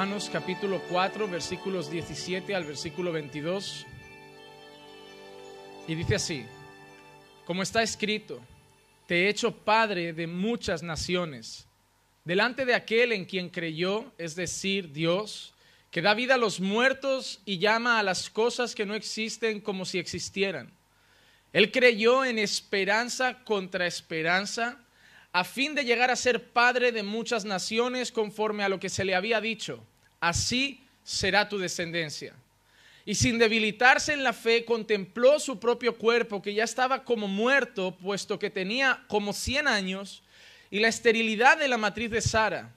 Romanos capítulo 4, versículos 17 al versículo 22. Y dice así, como está escrito, te he hecho padre de muchas naciones, delante de aquel en quien creyó, es decir, Dios, que da vida a los muertos y llama a las cosas que no existen como si existieran. Él creyó en esperanza contra esperanza, a fin de llegar a ser padre de muchas naciones conforme a lo que se le había dicho así será tu descendencia. Y sin debilitarse en la fe, contempló su propio cuerpo, que ya estaba como muerto, puesto que tenía como 100 años, y la esterilidad de la matriz de Sara.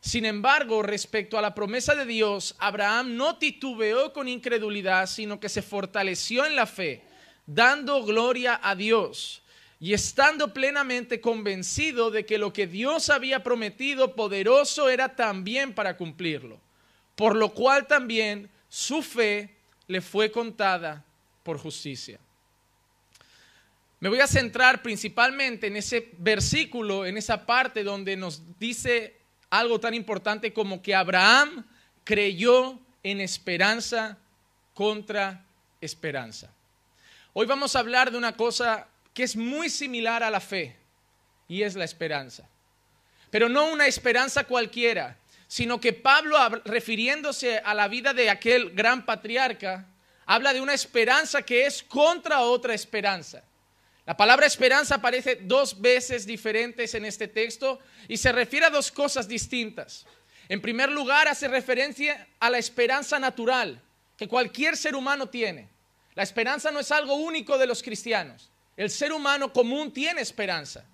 Sin embargo, respecto a la promesa de Dios, Abraham no titubeó con incredulidad, sino que se fortaleció en la fe, dando gloria a Dios y estando plenamente convencido de que lo que Dios había prometido poderoso era también para cumplirlo por lo cual también su fe le fue contada por justicia. Me voy a centrar principalmente en ese versículo, en esa parte donde nos dice algo tan importante como que Abraham creyó en esperanza contra esperanza. Hoy vamos a hablar de una cosa que es muy similar a la fe y es la esperanza. Pero no una esperanza cualquiera, sino que Pablo, refiriéndose a la vida de aquel gran patriarca, habla de una esperanza que es contra otra esperanza. La palabra esperanza aparece dos veces diferentes en este texto y se refiere a dos cosas distintas. En primer lugar, hace referencia a la esperanza natural que cualquier ser humano tiene. La esperanza no es algo único de los cristianos. El ser humano común tiene esperanza.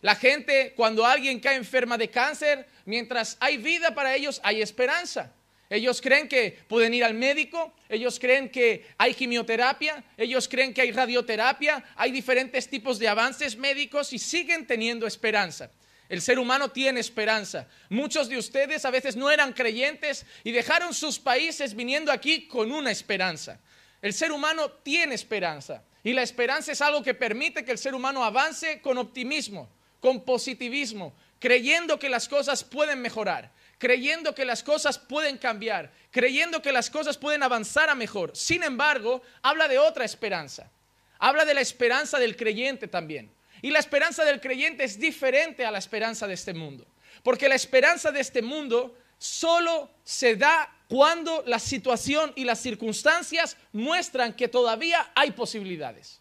La gente, cuando alguien cae enferma de cáncer, mientras hay vida para ellos, hay esperanza. Ellos creen que pueden ir al médico, ellos creen que hay quimioterapia, ellos creen que hay radioterapia, hay diferentes tipos de avances médicos y siguen teniendo esperanza. El ser humano tiene esperanza. Muchos de ustedes a veces no eran creyentes y dejaron sus países viniendo aquí con una esperanza. El ser humano tiene esperanza y la esperanza es algo que permite que el ser humano avance con optimismo con positivismo, creyendo que las cosas pueden mejorar, creyendo que las cosas pueden cambiar, creyendo que las cosas pueden avanzar a mejor. Sin embargo, habla de otra esperanza. Habla de la esperanza del creyente también. Y la esperanza del creyente es diferente a la esperanza de este mundo. Porque la esperanza de este mundo solo se da cuando la situación y las circunstancias muestran que todavía hay posibilidades.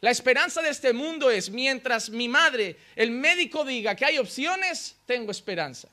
La esperanza de este mundo es, mientras mi madre, el médico diga que hay opciones, tengo esperanza.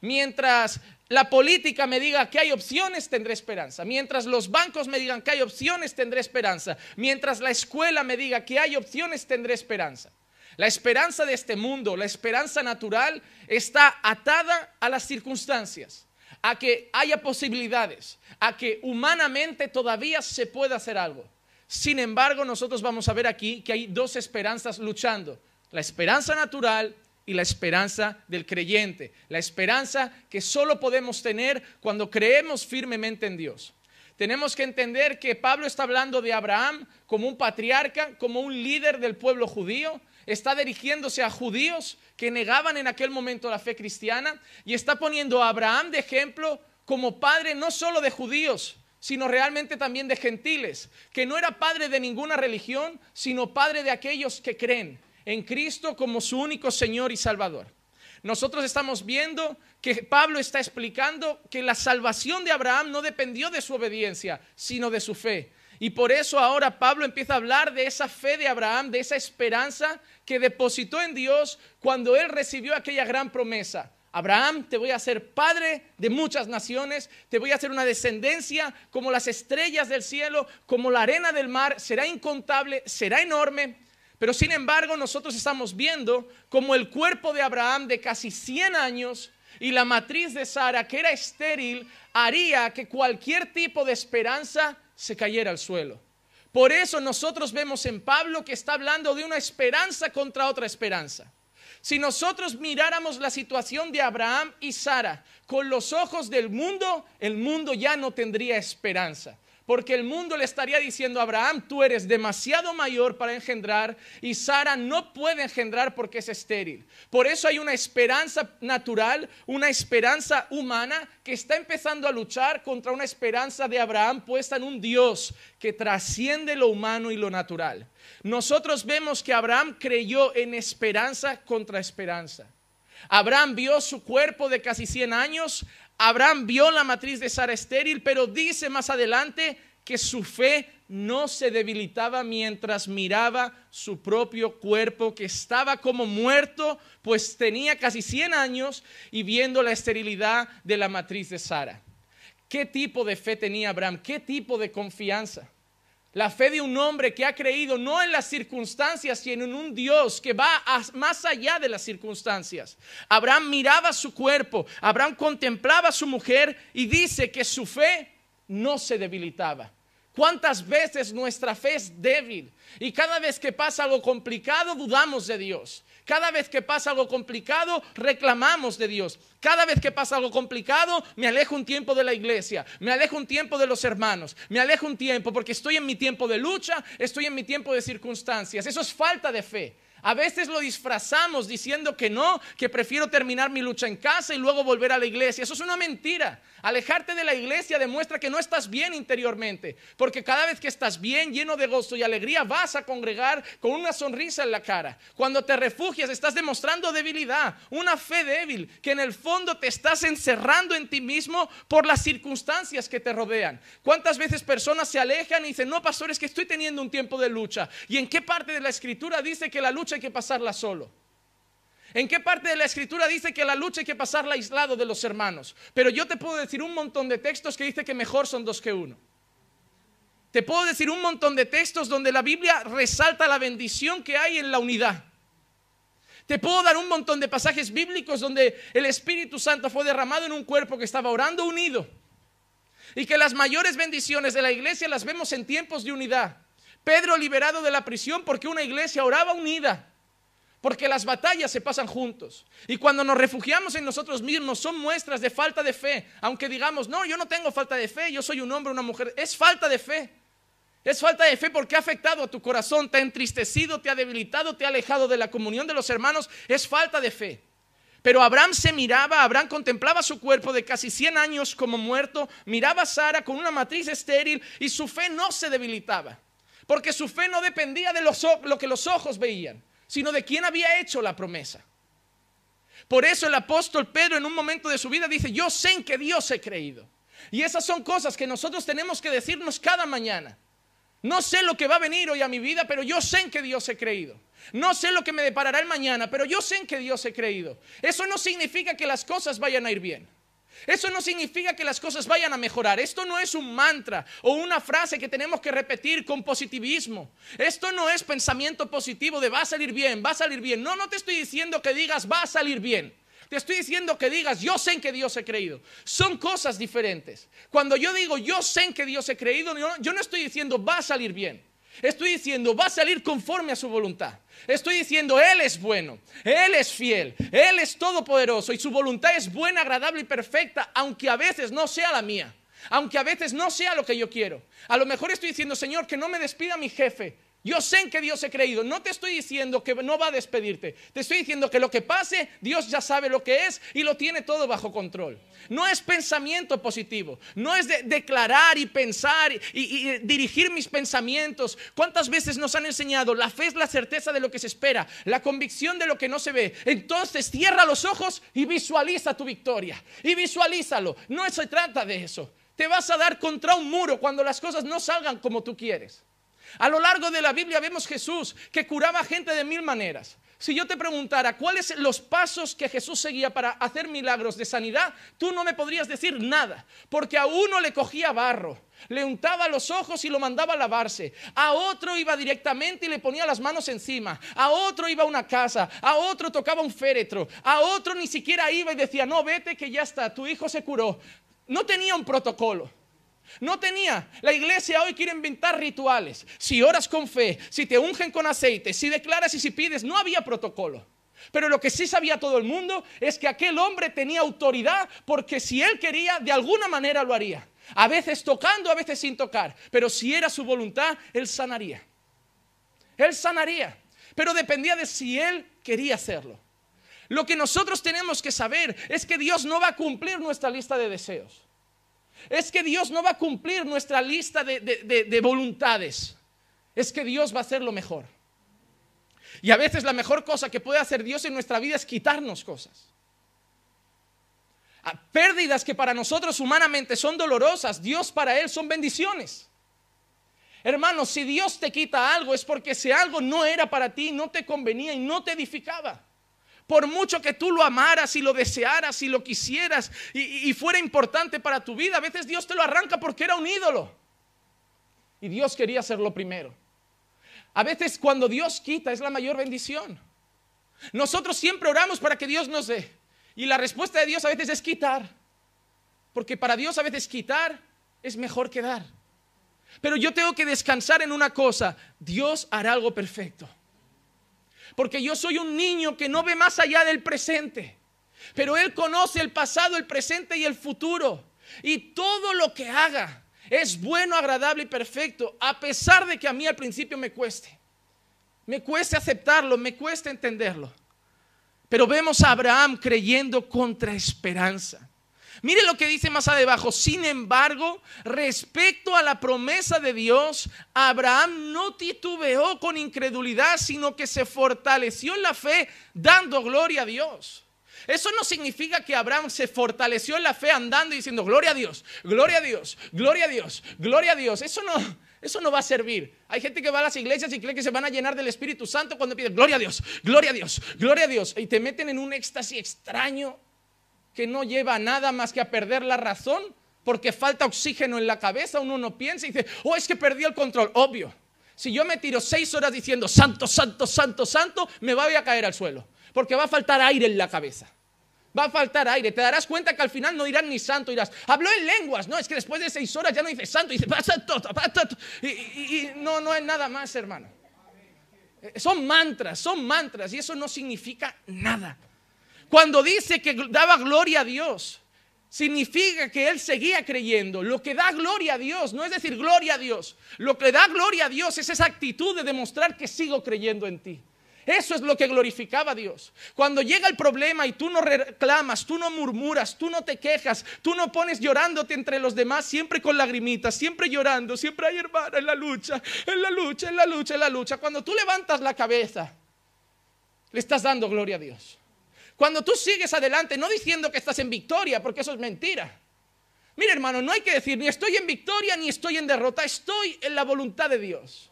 Mientras la política me diga que hay opciones, tendré esperanza. Mientras los bancos me digan que hay opciones, tendré esperanza. Mientras la escuela me diga que hay opciones, tendré esperanza. La esperanza de este mundo, la esperanza natural, está atada a las circunstancias, a que haya posibilidades, a que humanamente todavía se pueda hacer algo. Sin embargo, nosotros vamos a ver aquí que hay dos esperanzas luchando, la esperanza natural y la esperanza del creyente, la esperanza que solo podemos tener cuando creemos firmemente en Dios. Tenemos que entender que Pablo está hablando de Abraham como un patriarca, como un líder del pueblo judío, está dirigiéndose a judíos que negaban en aquel momento la fe cristiana y está poniendo a Abraham de ejemplo como padre no solo de judíos, sino realmente también de gentiles, que no era padre de ninguna religión, sino padre de aquellos que creen en Cristo como su único Señor y Salvador. Nosotros estamos viendo que Pablo está explicando que la salvación de Abraham no dependió de su obediencia, sino de su fe. Y por eso ahora Pablo empieza a hablar de esa fe de Abraham, de esa esperanza que depositó en Dios cuando él recibió aquella gran promesa. Abraham, te voy a hacer padre de muchas naciones, te voy a hacer una descendencia como las estrellas del cielo, como la arena del mar, será incontable, será enorme. Pero sin embargo, nosotros estamos viendo como el cuerpo de Abraham de casi 100 años y la matriz de Sara, que era estéril, haría que cualquier tipo de esperanza se cayera al suelo. Por eso nosotros vemos en Pablo que está hablando de una esperanza contra otra esperanza. Si nosotros miráramos la situación de Abraham y Sara con los ojos del mundo, el mundo ya no tendría esperanza porque el mundo le estaría diciendo, Abraham, tú eres demasiado mayor para engendrar y Sara no puede engendrar porque es estéril. Por eso hay una esperanza natural, una esperanza humana que está empezando a luchar contra una esperanza de Abraham puesta en un Dios que trasciende lo humano y lo natural. Nosotros vemos que Abraham creyó en esperanza contra esperanza. Abraham vio su cuerpo de casi 100 años Abraham vio la matriz de Sara estéril, pero dice más adelante que su fe no se debilitaba mientras miraba su propio cuerpo, que estaba como muerto, pues tenía casi 100 años y viendo la esterilidad de la matriz de Sara. ¿Qué tipo de fe tenía Abraham? ¿Qué tipo de confianza? La fe de un hombre que ha creído no en las circunstancias, sino en un Dios que va más allá de las circunstancias. Abraham miraba su cuerpo, Abraham contemplaba a su mujer y dice que su fe no se debilitaba. ¿Cuántas veces nuestra fe es débil? Y cada vez que pasa algo complicado, dudamos de Dios. Cada vez que pasa algo complicado, reclamamos de Dios. Cada vez que pasa algo complicado, me alejo un tiempo de la iglesia, me alejo un tiempo de los hermanos, me alejo un tiempo porque estoy en mi tiempo de lucha, estoy en mi tiempo de circunstancias. Eso es falta de fe. A veces lo disfrazamos diciendo que no, que prefiero terminar mi lucha en casa y luego volver a la iglesia. Eso es una mentira. Alejarte de la iglesia demuestra que no estás bien interiormente, porque cada vez que estás bien, lleno de gozo y alegría, vas a congregar con una sonrisa en la cara. Cuando te refugias, estás demostrando debilidad, una fe débil, que en el fondo te estás encerrando en ti mismo por las circunstancias que te rodean. ¿Cuántas veces personas se alejan y dicen, no, pastor, es que estoy teniendo un tiempo de lucha? ¿Y en qué parte de la escritura dice que la lucha hay que pasarla solo? ¿En qué parte de la escritura dice que la lucha hay que pasarla aislado de los hermanos? Pero yo te puedo decir un montón de textos que dice que mejor son dos que uno. Te puedo decir un montón de textos donde la Biblia resalta la bendición que hay en la unidad. Te puedo dar un montón de pasajes bíblicos donde el Espíritu Santo fue derramado en un cuerpo que estaba orando unido. Y que las mayores bendiciones de la iglesia las vemos en tiempos de unidad. Pedro liberado de la prisión porque una iglesia oraba unida porque las batallas se pasan juntos. Y cuando nos refugiamos en nosotros mismos son muestras de falta de fe, aunque digamos, no, yo no tengo falta de fe, yo soy un hombre, una mujer, es falta de fe. Es falta de fe porque ha afectado a tu corazón, te ha entristecido, te ha debilitado, te ha alejado de la comunión de los hermanos, es falta de fe. Pero Abraham se miraba, Abraham contemplaba su cuerpo de casi 100 años como muerto, miraba a Sara con una matriz estéril y su fe no se debilitaba, porque su fe no dependía de lo que los ojos veían sino de quién había hecho la promesa. Por eso el apóstol Pedro en un momento de su vida dice, yo sé en que Dios he creído. Y esas son cosas que nosotros tenemos que decirnos cada mañana. No sé lo que va a venir hoy a mi vida, pero yo sé en que Dios he creído. No sé lo que me deparará el mañana, pero yo sé en que Dios he creído. Eso no significa que las cosas vayan a ir bien. Eso no significa que las cosas vayan a mejorar. Esto no es un mantra o una frase que tenemos que repetir con positivismo. Esto no es pensamiento positivo de va a salir bien, va a salir bien. No, no te estoy diciendo que digas va a salir bien. Te estoy diciendo que digas, yo sé en que Dios he creído. Son cosas diferentes. Cuando yo digo, yo sé en que Dios he creído, yo no, yo estoy diciendo va a salir bien. Estoy diciendo, va a salir conforme a su voluntad. Estoy diciendo, Él es bueno, Él es fiel, Él es todopoderoso y su voluntad es buena, agradable y perfecta, aunque a veces no sea la mía, aunque a veces no sea lo que yo quiero. A lo mejor estoy diciendo, Señor, que no me despida mi jefe, yo sé en que Dios he creído. No te estoy diciendo que no va a despedirte. Te estoy diciendo que lo que pase, Dios ya sabe lo que es y lo tiene todo bajo control. No es pensamiento positivo. No es declarar y pensar y, y dirigir mis pensamientos. ¿Cuántas veces nos han enseñado? La fe es la certeza de lo que se espera, la convicción de lo que no se ve. Entonces cierra los ojos y visualiza tu victoria. Y visualízalo. No se trata de eso. Te vas a dar contra un muro cuando las cosas no salgan como tú quieres. A lo largo de la Biblia vemos Jesús que curaba gente de mil maneras. Si yo te preguntara cuáles los pasos que Jesús seguía para hacer milagros de sanidad, tú no me podrías decir nada, porque a uno le cogía barro, le untaba los ojos y lo mandaba a lavarse. A otro iba directamente y le ponía las manos encima. A otro iba a una casa. A otro tocaba un féretro. A otro ni siquiera iba y decía, no, vete que ya está, tu hijo se curó. No tenía un protocolo. No tenía. La iglesia hoy quiere inventar rituales. Si oras con fe, si te ungen con aceite, si declaras y si pides, no había protocolo. Pero lo que sí sabía todo el mundo es que aquel hombre tenía autoridad porque si él quería, de alguna manera lo haría. A veces tocando, a veces sin tocar. Pero si era su voluntad, él sanaría. Él sanaría. Pero dependía de si él quería hacerlo. Lo que nosotros tenemos que saber es que Dios no va a cumplir nuestra lista de deseos. Es que Dios no va a cumplir nuestra lista de, voluntades. Es que Dios va a hacer lo mejor. Y a veces la mejor cosa que puede hacer Dios en nuestra vida es quitarnos cosas. Ah, pérdidas que para nosotros humanamente son dolorosas, Dios para Él son bendiciones. Hermanos, si Dios te quita algo es porque si algo no era para ti, no te convenía y no te edificaba. Por mucho que tú lo amaras y lo desearas y lo quisieras y, fuera importante para tu vida, a veces Dios te lo arranca porque era un ídolo. Y Dios quería lo primero. A veces cuando Dios quita es la mayor bendición. Nosotros siempre oramos para que Dios nos dé. Y la respuesta de Dios a veces es quitar. Porque para Dios a veces quitar es mejor que dar. Pero yo tengo que descansar en una cosa. Dios hará algo perfecto porque yo soy un niño que no ve más allá del presente, pero Él conoce el pasado, el presente y el futuro. Y todo lo que haga es bueno, agradable y perfecto, a pesar de que a mí al principio me cueste. Me cueste aceptarlo, me cueste entenderlo. Pero vemos a Abraham creyendo contra esperanza. Mire lo que dice más abajo. Sin embargo, respecto a la promesa de Dios, Abraham no titubeó con incredulidad, sino que se fortaleció en la fe, dando gloria a Dios. Eso no significa que Abraham se fortaleció en la fe andando y diciendo, gloria a Dios, gloria a Dios, gloria a Dios, gloria a Dios. Eso no, eso no va a servir. Hay gente que va a las iglesias y cree que se van a llenar del Espíritu Santo cuando piden, gloria a Dios, gloria a Dios, gloria a Dios. Y te meten en un éxtasis extraño que no lleva nada más que a perder la razón, porque falta oxígeno en la cabeza, uno no piensa y dice, oh, es que perdí el control, obvio. Si yo me tiro seis horas diciendo, santo, santo, santo, santo, me voy a caer al suelo, porque va a faltar aire en la cabeza. Va a faltar aire. Te darás cuenta que al final no dirán ni santo, dirás, habló en lenguas. No, es que después de seis horas ya no dice santo, dice, pasa todo, Y, todo, y no, no es nada más, hermano. Eh, son mantras, son mantras, y eso no significa nada. Cuando dice que daba gloria a Dios, significa que él seguía creyendo. Lo que da gloria a Dios, no es decir gloria a Dios, lo que da gloria a Dios es esa actitud de demostrar que sigo creyendo en ti. Eso es lo que glorificaba a Dios. Cuando llega el problema y tú no reclamas, tú no murmuras, tú no te quejas, tú no pones llorándote entre los demás, siempre con lagrimitas, siempre llorando, siempre hay hermana en la lucha, en la lucha, en la lucha, en la lucha. Cuando tú levantas la cabeza, le estás dando gloria a Dios. Cuando tú sigues adelante, no diciendo que estás en victoria, porque eso es mentira. Mira, hermano, no hay que decir ni estoy en victoria ni estoy en derrota, estoy en la voluntad de Dios.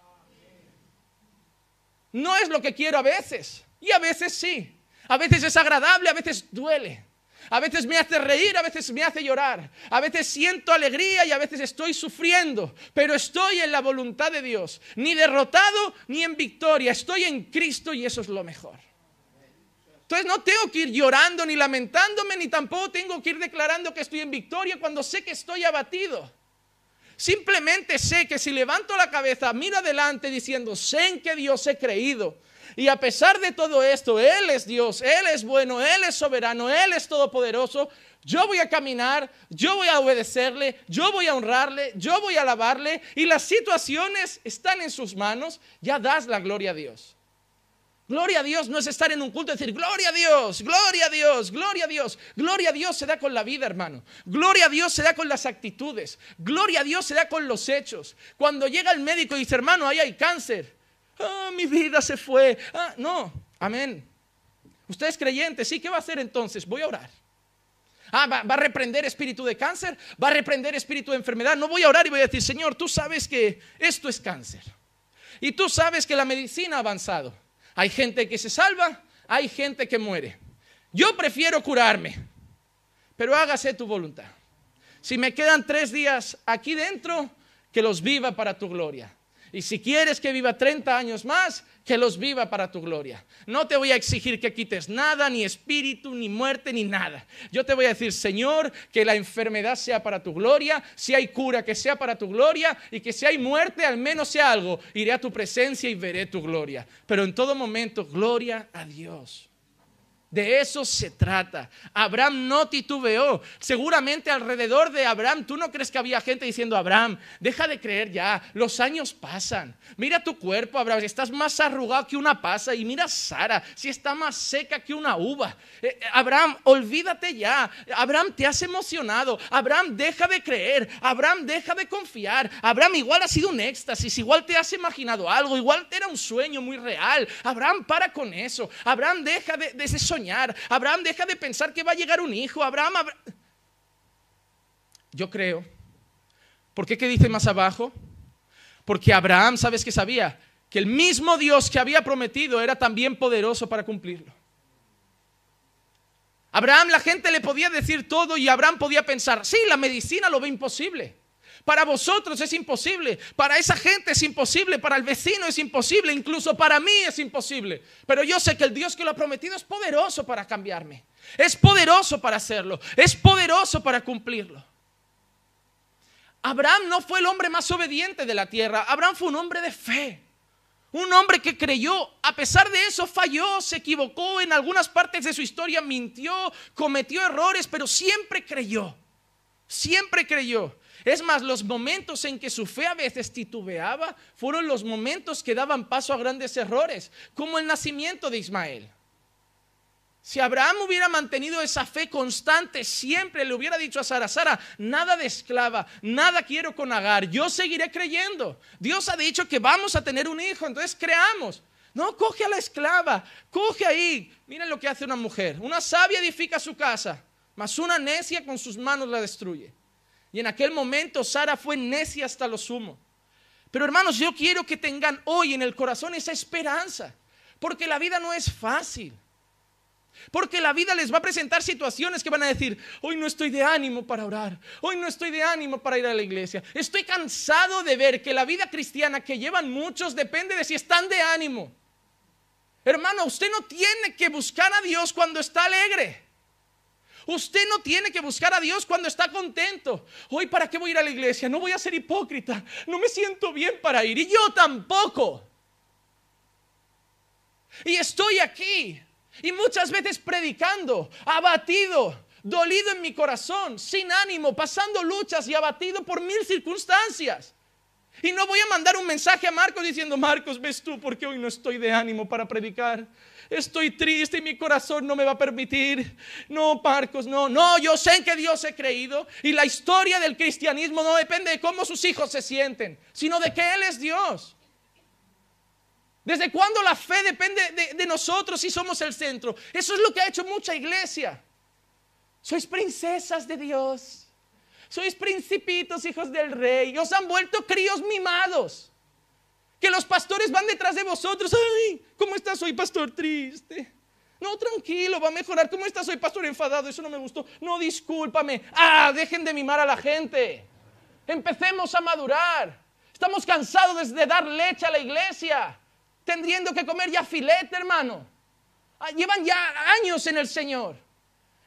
No es lo que quiero a veces, y a veces sí. A veces es agradable, a veces duele. A veces me hace reír, a veces me hace llorar. A veces siento alegría y a veces estoy sufriendo. Pero estoy en la voluntad de Dios. Ni derrotado ni en victoria. Estoy en Cristo y eso es lo mejor. Entonces no tengo que ir llorando ni lamentándome, ni tampoco tengo que ir declarando que estoy en victoria cuando sé que estoy abatido. Simplemente sé que si levanto la cabeza, miro adelante diciendo, sé en que Dios he creído. Y a pesar de todo esto, Él es Dios, Él es bueno, Él es soberano, Él es todopoderoso. Yo voy a caminar, yo voy a obedecerle, yo voy a honrarle, yo voy a alabarle. Y las situaciones están en sus manos, ya das la gloria a Dios. Gloria a Dios no es estar en un culto y decir, gloria a Dios, gloria a Dios, gloria a Dios. Gloria a Dios se da con la vida, hermano. Gloria a Dios se da con las actitudes. Gloria a Dios se da con los hechos. Cuando llega el médico y dice, hermano, ahí hay cáncer. Ah, mi vida se fue. Ah, no, amén. Usted es creyente, sí, ¿qué va a hacer entonces? Voy a orar. Ah, va, a reprender espíritu de cáncer, va a reprender espíritu de enfermedad. No voy a orar y voy a decir, Señor, tú sabes que esto es cáncer. Y tú sabes que la medicina ha avanzado. Hay gente que se salva, hay gente que muere. Yo prefiero curarme, pero hágase tu voluntad. Si me quedan tres días aquí dentro, que los viva para tu gloria. Y si quieres que viva 30 años más, que los viva para tu gloria. No te voy a exigir que quites nada, ni espíritu, ni muerte, ni nada. Yo te voy a decir, Señor, que la enfermedad sea para tu gloria, si hay cura, que sea para tu gloria, y que si hay muerte, al menos sea algo. Iré a tu presencia y veré tu gloria. Pero en todo momento, gloria a Dios. De eso se trata. Abraham no titubeó. Seguramente alrededor de Abraham, tú no crees que había gente diciendo, Abraham, deja de creer ya, los años pasan. Mira tu cuerpo, Abraham, estás más arrugado que una pasa. Y mira Sara, si está más seca que una uva. Eh, eh, Abraham, olvídate ya. Abraham, te has emocionado. Abraham, deja de creer. Abraham, deja de confiar. Abraham, igual ha sido un éxtasis, igual te has imaginado algo, igual te era un sueño muy real. Abraham, para con eso. Abraham, deja de, ese soñar Abraham, deja de pensar que va a llegar un hijo. Abraham, yo creo. ¿Por qué dice más abajo? Porque Abraham, ¿sabes que sabía? Que el mismo Dios que había prometido era también poderoso para cumplirlo. Abraham la gente le podía decir todo y Abraham podía pensar, sí, la medicina lo ve imposible. Para vosotros es imposible, para esa gente es imposible, para el vecino es imposible, incluso para mí es imposible. Pero yo sé que el Dios que lo ha prometido es poderoso para cambiarme, es poderoso para hacerlo, es poderoso para cumplirlo. Abraham no fue el hombre más obediente de la tierra, Abraham fue un hombre de fe. Un hombre que creyó, a pesar de eso falló, se equivocó en algunas partes de su historia, mintió, cometió errores, pero siempre creyó. Siempre creyó. Es más, los momentos en que su fe a veces titubeaba fueron los momentos que daban paso a grandes errores, como el nacimiento de Ismael. Si Abraham hubiera mantenido esa fe constante, siempre le hubiera dicho a Sara, Sara, nada de esclava, nada quiero con Agar, yo seguiré creyendo. Dios ha dicho que vamos a tener un hijo, entonces creamos. No, coge a la esclava, coge ahí. Miren lo que hace una mujer. Una sabia edifica su casa, mas una necia con sus manos la destruye. Y en aquel momento Sara fue necia hasta lo sumo. Pero hermanos, yo quiero que tengan hoy en el corazón esa esperanza, porque la vida no es fácil. Porque la vida les va a presentar situaciones que van a decir, hoy no estoy de ánimo para orar, hoy no estoy de ánimo para ir a la iglesia. Estoy cansado de ver que la vida cristiana que llevan muchos depende de si están de ánimo. Hermano, usted no tiene que buscar a Dios cuando está alegre. Usted no tiene que buscar a Dios cuando está contento. Hoy, ¿para qué voy a ir a la iglesia? No voy a ser hipócrita. No me siento bien para ir. Y yo tampoco. Y estoy aquí. Y muchas veces predicando, abatido, dolido en mi corazón, sin ánimo, pasando luchas y abatido por mil circunstancias. Y no voy a mandar un mensaje a Marcos diciendo, Marcos, ves tú, porque hoy no estoy de ánimo para predicar estoy triste y mi corazón no me va a permitir. No, Parcos, no, no, yo sé en que Dios he creído y la historia del cristianismo no depende de cómo sus hijos se sienten, sino de que Él es Dios. ¿Desde cuándo la fe depende de, nosotros y somos el centro? Eso es lo que ha hecho mucha iglesia. Sois princesas de Dios. Sois principitos, hijos del rey. Os han vuelto críos mimados. Que los pastores van detrás de vosotros. Ay, ¿cómo estás hoy, pastor triste? No, tranquilo, va a mejorar. ¿Cómo estás hoy, pastor enfadado? Eso no me gustó. No, discúlpame. Ah, dejen de mimar a la gente. Empecemos a madurar. Estamos cansados de dar leche a la iglesia. Tendriendo que comer ya filete, hermano. Ah, llevan ya años en el Señor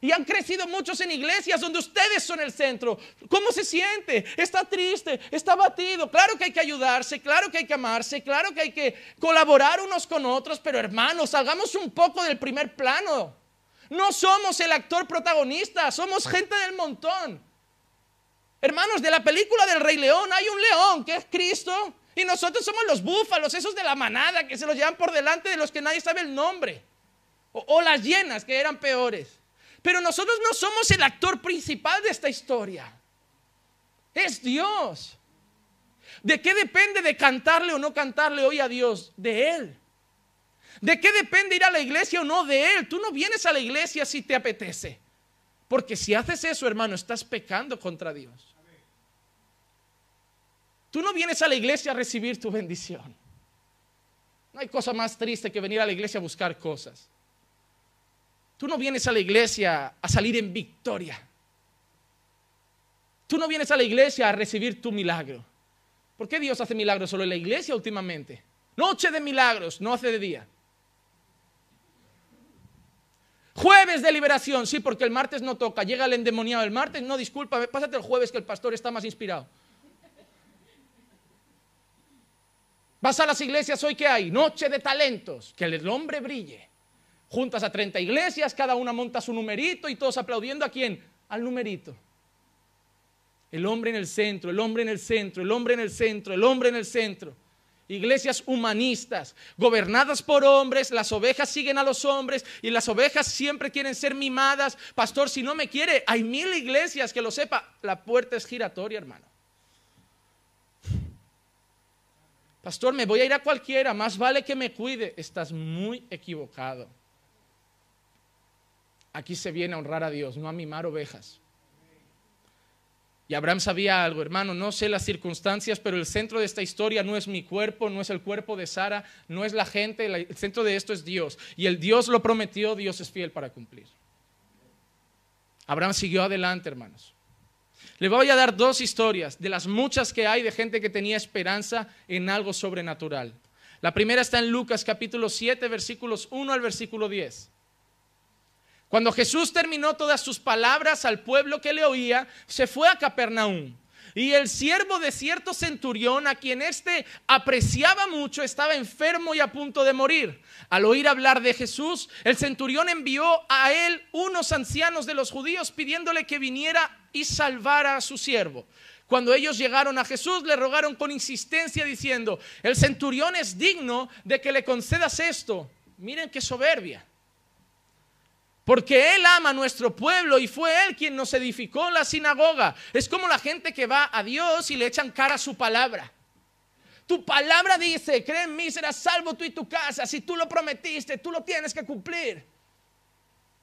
y han crecido muchos en iglesias donde ustedes son el centro. ¿Cómo se siente? ¿Está triste? ¿Está batido? Claro que hay que ayudarse, claro que hay que amarse, claro que hay que colaborar unos con otros, pero hermanos, salgamos un poco del primer plano. No somos el actor protagonista, somos gente del montón. Hermanos, de la película del Rey León hay un león que es Cristo y nosotros somos los búfalos, esos de la manada que se los llevan por delante de los que nadie sabe el nombre. O, o las llenas que eran peores. Pero nosotros no somos el actor principal de esta historia. Es Dios. ¿De qué depende de cantarle o no cantarle hoy a Dios? De Él. ¿De qué depende ir a la iglesia o no? De Él. Tú no vienes a la iglesia si te apetece. Porque si haces eso, hermano, estás pecando contra Dios. Tú no vienes a la iglesia a recibir tu bendición. No hay cosa más triste que venir a la iglesia a buscar cosas. Tú no vienes a la iglesia a salir en victoria. Tú no vienes a la iglesia a recibir tu milagro. ¿Por qué Dios hace milagros solo en la iglesia últimamente? Noche de milagros, no hace de día. Jueves de liberación, sí, porque el martes no toca, llega el endemoniado el martes, no, disculpa, pásate el jueves que el pastor está más inspirado. Vas a las iglesias hoy que hay, noche de talentos, que el hombre brille juntas a 30 iglesias, cada una monta su numerito y todos aplaudiendo a quién? Al numerito. El hombre en el centro, el hombre en el centro, el hombre en el centro, el hombre en el centro. Iglesias humanistas, gobernadas por hombres, las ovejas siguen a los hombres y las ovejas siempre quieren ser mimadas. Pastor, si no me quiere, hay mil iglesias que lo sepa. La puerta es giratoria, hermano. Pastor, me voy a ir a cualquiera, más vale que me cuide. Estás muy equivocado aquí se viene a honrar a Dios, no a mimar ovejas. Y Abraham sabía algo, hermano, no sé las circunstancias, pero el centro de esta historia no es mi cuerpo, no es el cuerpo de Sara, no es la gente, el centro de esto es Dios. Y el Dios lo prometió, Dios es fiel para cumplir. Abraham siguió adelante, hermanos. Le voy a dar dos historias de las muchas que hay de gente que tenía esperanza en algo sobrenatural. La primera está en Lucas capítulo 7, versículos 1 al versículo 10. Cuando Jesús terminó todas sus palabras al pueblo que le oía, se fue a Capernaum. Y el siervo de cierto centurión, a quien éste apreciaba mucho, estaba enfermo y a punto de morir. Al oír hablar de Jesús, el centurión envió a él unos ancianos de los judíos pidiéndole que viniera y salvara a su siervo. Cuando ellos llegaron a Jesús, le rogaron con insistencia diciendo, el centurión es digno de que le concedas esto. Miren qué soberbia. Porque Él ama a nuestro pueblo y fue Él quien nos edificó la sinagoga. Es como la gente que va a Dios y le echan cara a su palabra. Tu palabra dice, cree en mí, serás salvo tú y tu casa. Si tú lo prometiste, tú lo tienes que cumplir.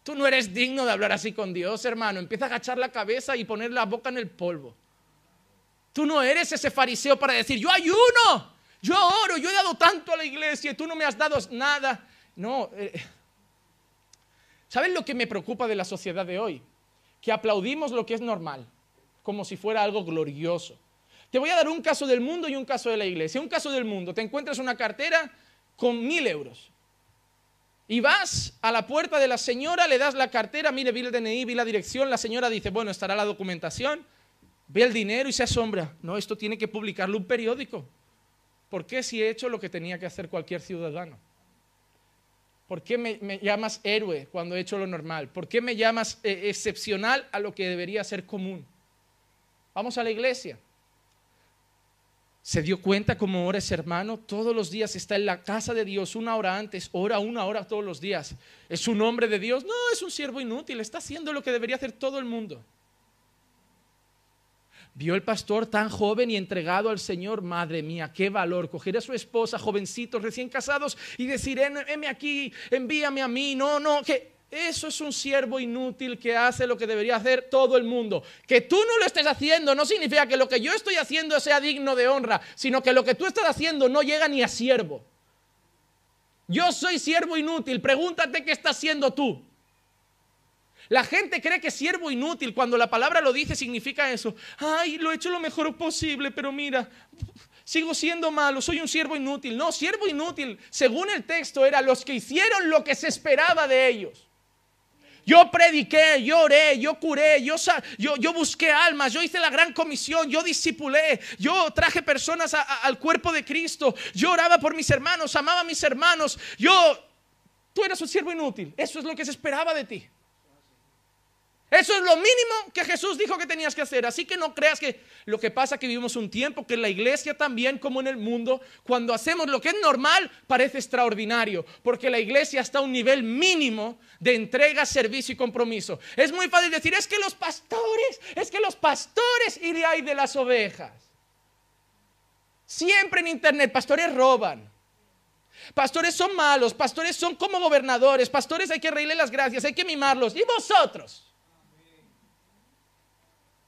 Tú no eres digno de hablar así con Dios, hermano. Empieza a agachar la cabeza y poner la boca en el polvo. Tú no eres ese fariseo para decir, yo ayuno, yo oro, yo he dado tanto a la iglesia y tú no me has dado nada. No. Eh, ¿Saben lo que me preocupa de la sociedad de hoy? Que aplaudimos lo que es normal, como si fuera algo glorioso. Te voy a dar un caso del mundo y un caso de la iglesia. Un caso del mundo, te encuentras una cartera con mil euros. Y vas a la puerta de la señora, le das la cartera, mire, vi el DNI, vi la dirección, la señora dice, bueno, estará la documentación, ve el dinero y se asombra. No, esto tiene que publicarlo un periódico. ¿Por qué si he hecho lo que tenía que hacer cualquier ciudadano? ¿Por qué me, llamas héroe cuando he hecho lo normal? ¿Por qué me llamas eh, excepcional a lo que debería ser común? Vamos a la iglesia. Se dio cuenta como ora ese hermano, todos los días está en la casa de Dios, una hora antes, ora una hora todos los días. ¿Es un hombre de Dios? No, es un siervo inútil, está haciendo lo que debería hacer todo el mundo. Vio el pastor tan joven y entregado al Señor, madre mía, qué valor coger a su esposa, jovencitos, recién casados, y decir, heme aquí, envíame a mí, no, no, que eso es un siervo inútil que hace lo que debería hacer todo el mundo. Que tú no lo estés haciendo no significa que lo que yo estoy haciendo sea digno de honra, sino que lo que tú estás haciendo no llega ni a siervo. Yo soy siervo inútil, pregúntate qué estás haciendo tú. La gente cree que siervo inútil cuando la palabra lo dice significa eso. Ay, lo he hecho lo mejor posible, pero mira, sigo siendo malo, soy un siervo inútil. No, siervo inútil, según el texto, era los que hicieron lo que se esperaba de ellos. Yo prediqué, yo oré, yo curé, yo, yo, busqué almas, yo hice la gran comisión, yo discipulé, yo traje personas al cuerpo de Cristo, yo oraba por mis hermanos, amaba a mis hermanos, yo... Tú eras un siervo inútil, eso es lo que se esperaba de ti. Eso es lo mínimo que Jesús dijo que tenías que hacer. Así que no creas que lo que pasa que vivimos un tiempo que en la iglesia también como en el mundo, cuando hacemos lo que es normal parece extraordinario, porque la iglesia está a un nivel mínimo de entrega, servicio y compromiso. Es muy fácil decir, es que los pastores, es que los pastores irían de de las ovejas. Siempre en internet pastores roban. Pastores son malos, pastores son como gobernadores, pastores hay que reírle las gracias, hay que mimarlos. ¿Y vosotros?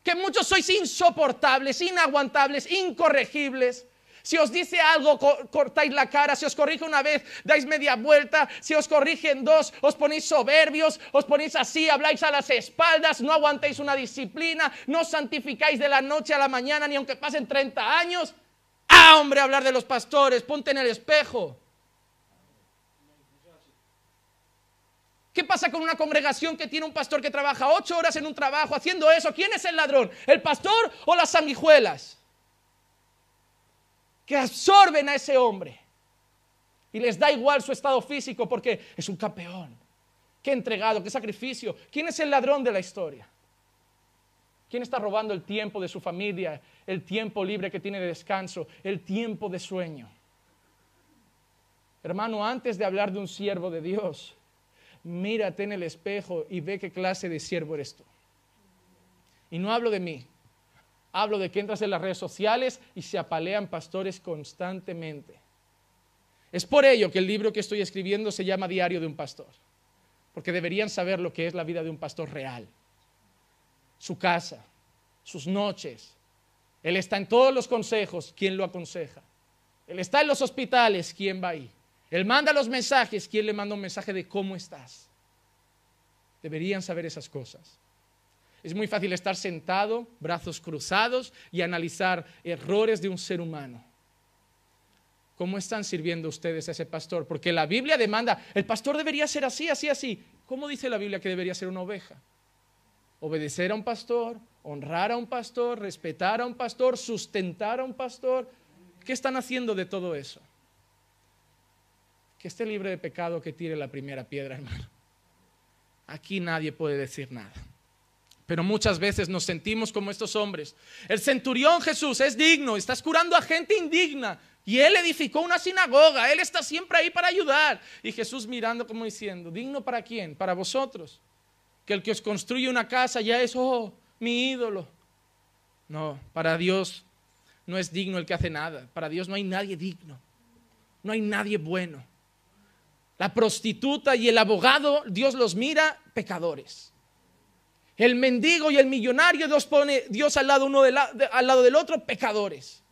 que muchos sois insoportables, inaguantables, incorregibles. Si os dice algo, cortáis la cara. Si os corrige una vez, dais media vuelta. Si os corrigen dos, os ponéis soberbios, os ponéis así, habláis a las espaldas, no aguantáis una disciplina, no santificáis de la noche a la mañana, ni aunque pasen 30 años. Ah, hombre, hablar de los pastores, ponte en el espejo. ¿Qué pasa con una congregación que tiene un pastor que trabaja ocho horas en un trabajo haciendo eso? ¿Quién es el ladrón? ¿El pastor o las sanguijuelas? Que absorben a ese hombre. Y les da igual su estado físico porque es un campeón. Qué entregado, qué sacrificio. ¿Quién es el ladrón de la historia? ¿Quién está robando el tiempo de su familia, el tiempo libre que tiene de descanso, el tiempo de sueño? Hermano, antes de hablar de un siervo de Dios, mírate en el espejo y ve qué clase de siervo eres tú. Y no hablo de mí, hablo de que entras en las redes sociales y se apalean pastores constantemente. Es por ello que el libro que estoy escribiendo se llama Diario de un Pastor, porque deberían saber lo que es la vida de un pastor real, su casa, sus noches. Él está en todos los consejos, ¿quién lo aconseja? Él está en los hospitales, ¿quién va ahí? Él manda los mensajes ¿quién le manda un mensaje de cómo estás. Deberían saber esas cosas. Es muy fácil estar sentado, brazos cruzados y analizar errores de un ser humano. ¿Cómo están sirviendo ustedes a ese pastor? Porque la Biblia demanda, el pastor debería ser así, así, así. ¿Cómo dice la Biblia que debería ser una oveja? Obedecer a un pastor, honrar a un pastor, respetar a un pastor, sustentar a un pastor. ¿Qué están haciendo de todo eso? que esté libre de pecado, que tire la primera piedra, hermano. Aquí nadie puede decir nada. Pero muchas veces nos sentimos como estos hombres. El centurión Jesús es digno, estás curando a gente indigna. Y él edificó una sinagoga, él está siempre ahí para ayudar. Y Jesús mirando como diciendo, ¿digno para quién? Para vosotros. Que el que os construye una casa ya es, oh, mi ídolo. No, para Dios no es digno el que hace nada. Para Dios no hay nadie digno. No hay nadie bueno. La prostituta y el abogado, Dios los mira pecadores. El mendigo y el millonario, Dios pone Dios al lado, uno al lado del otro, pecadores.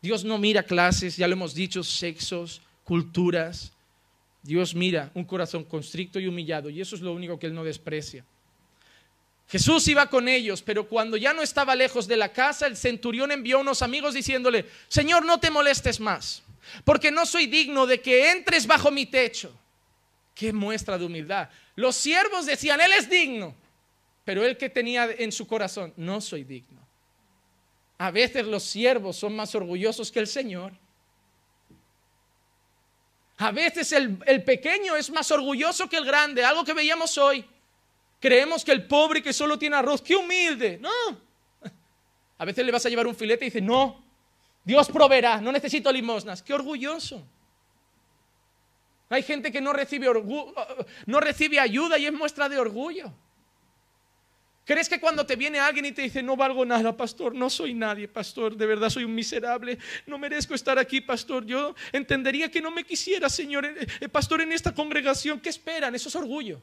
Dios no mira clases, ya lo hemos dicho, sexos, culturas. Dios mira un corazón constricto y humillado y eso es lo único que Él no desprecia. Jesús iba con ellos, pero cuando ya no estaba lejos de la casa, el centurión envió unos amigos diciéndole, Señor, no te molestes más porque no soy digno de que entres bajo mi techo. Qué muestra de humildad. Los siervos decían, Él es digno, pero él que tenía en su corazón, no soy digno. A veces los siervos son más orgullosos que el Señor. A veces el, pequeño es más orgulloso que el grande, algo que veíamos hoy. Creemos que el pobre que solo tiene arroz, qué humilde. No. A veces le vas a llevar un filete y dice, no, Dios proveerá, no necesito limosnas. Qué orgulloso. Hay gente que no recibe, uh, no recibe ayuda y es muestra de orgullo. ¿Crees que cuando te viene alguien y te dice, no valgo nada, pastor, no soy nadie, pastor, de verdad soy un miserable, no merezco estar aquí, pastor, yo entendería que no me quisiera, Señor, eh, eh, pastor, en esta congregación, ¿qué esperan? Eso es orgullo.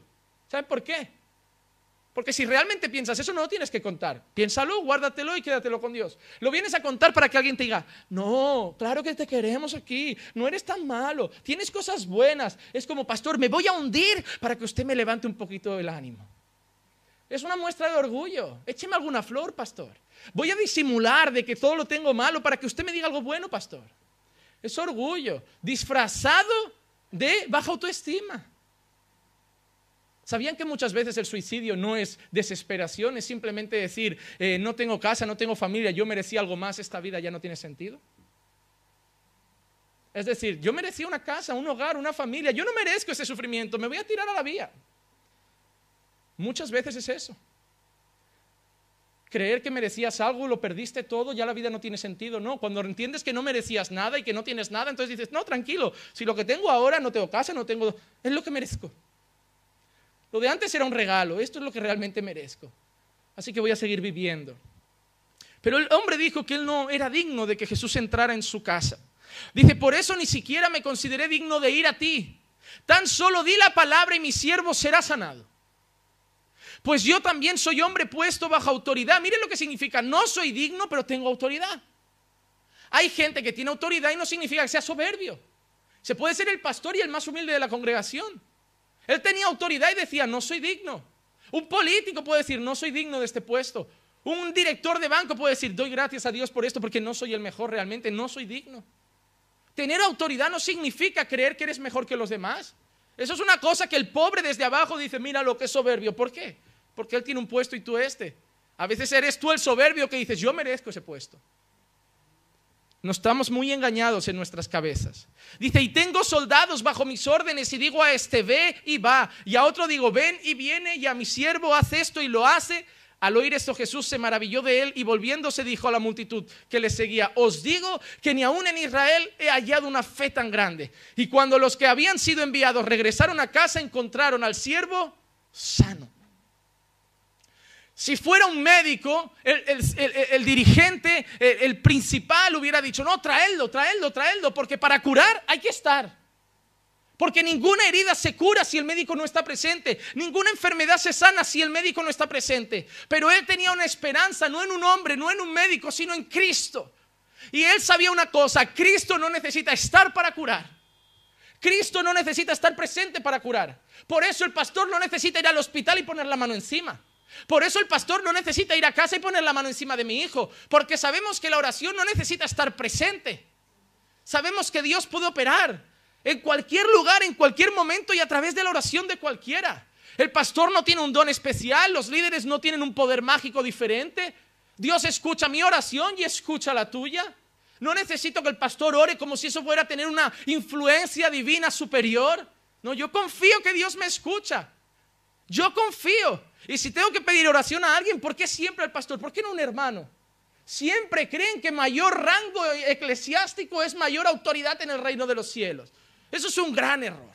¿Saben por qué? Porque si realmente piensas eso, no lo tienes que contar. Piénsalo, guárdatelo y quédatelo con Dios. Lo vienes a contar para que alguien te diga, no, claro que te queremos aquí, no eres tan malo, tienes cosas buenas. Es como, pastor, me voy a hundir para que usted me levante un poquito el ánimo. Es una muestra de orgullo. Écheme alguna flor, pastor. Voy a disimular de que todo lo tengo malo para que usted me diga algo bueno, pastor. Es orgullo, disfrazado de baja autoestima. ¿Sabían que muchas veces el suicidio no es desesperación, es simplemente decir, eh, no tengo casa, no tengo familia, yo merecía algo más, esta vida ya no tiene sentido? Es decir, yo merecía una casa, un hogar, una familia, yo no merezco ese sufrimiento, me voy a tirar a la vía. Muchas veces es eso. Creer que merecías algo, lo perdiste todo, ya la vida no tiene sentido. No, cuando entiendes que no merecías nada y que no tienes nada, entonces dices, no, tranquilo, si lo que tengo ahora no tengo casa, no tengo... Es lo que merezco. Lo de antes era un regalo, esto es lo que realmente merezco. Así que voy a seguir viviendo. Pero el hombre dijo que él no era digno de que Jesús entrara en su casa. Dice, por eso ni siquiera me consideré digno de ir a ti. Tan solo di la palabra y mi siervo será sanado. Pues yo también soy hombre puesto bajo autoridad. Miren lo que significa, no soy digno, pero tengo autoridad. Hay gente que tiene autoridad y no significa que sea soberbio. Se puede ser el pastor y el más humilde de la congregación. Él tenía autoridad y decía, no soy digno. Un político puede decir, no soy digno de este puesto. Un director de banco puede decir, doy gracias a Dios por esto porque no soy el mejor realmente, no soy digno. Tener autoridad no significa creer que eres mejor que los demás. Eso es una cosa que el pobre desde abajo dice, mira lo que es soberbio. ¿Por qué? Porque él tiene un puesto y tú este. A veces eres tú el soberbio que dices, yo merezco ese puesto. Nos estamos muy engañados en nuestras cabezas. Dice, y tengo soldados bajo mis órdenes y digo a este, ve y va. Y a otro digo, ven y viene y a mi siervo hace esto y lo hace. Al oír esto Jesús se maravilló de él y volviéndose dijo a la multitud que le seguía, os digo que ni aún en Israel he hallado una fe tan grande. Y cuando los que habían sido enviados regresaron a casa encontraron al siervo sano. Si fuera un médico, el, dirigente, el, principal hubiera dicho, no, traedlo, traedlo, traedlo, porque para curar hay que estar. Porque ninguna herida se cura si el médico no está presente. Ninguna enfermedad se sana si el médico no está presente. Pero él tenía una esperanza, no en un hombre, no en un médico, sino en Cristo. Y él sabía una cosa, Cristo no necesita estar para curar. Cristo no necesita estar presente para curar. Por eso el pastor no necesita ir al hospital y poner la mano encima. Por eso el pastor no necesita ir a casa y poner la mano encima de mi hijo, porque sabemos que la oración no necesita estar presente. Sabemos que Dios puede operar en cualquier lugar, en cualquier momento y a través de la oración de cualquiera. El pastor no tiene un don especial, los líderes no tienen un poder mágico diferente. Dios escucha mi oración y escucha la tuya. No necesito que el pastor ore como si eso fuera tener una influencia divina superior. No, yo confío que Dios me escucha. Yo confío. Y si tengo que pedir oración a alguien, ¿por qué siempre al pastor? ¿Por qué no un hermano? Siempre creen que mayor rango eclesiástico es mayor autoridad en el reino de los cielos. Eso es un gran error.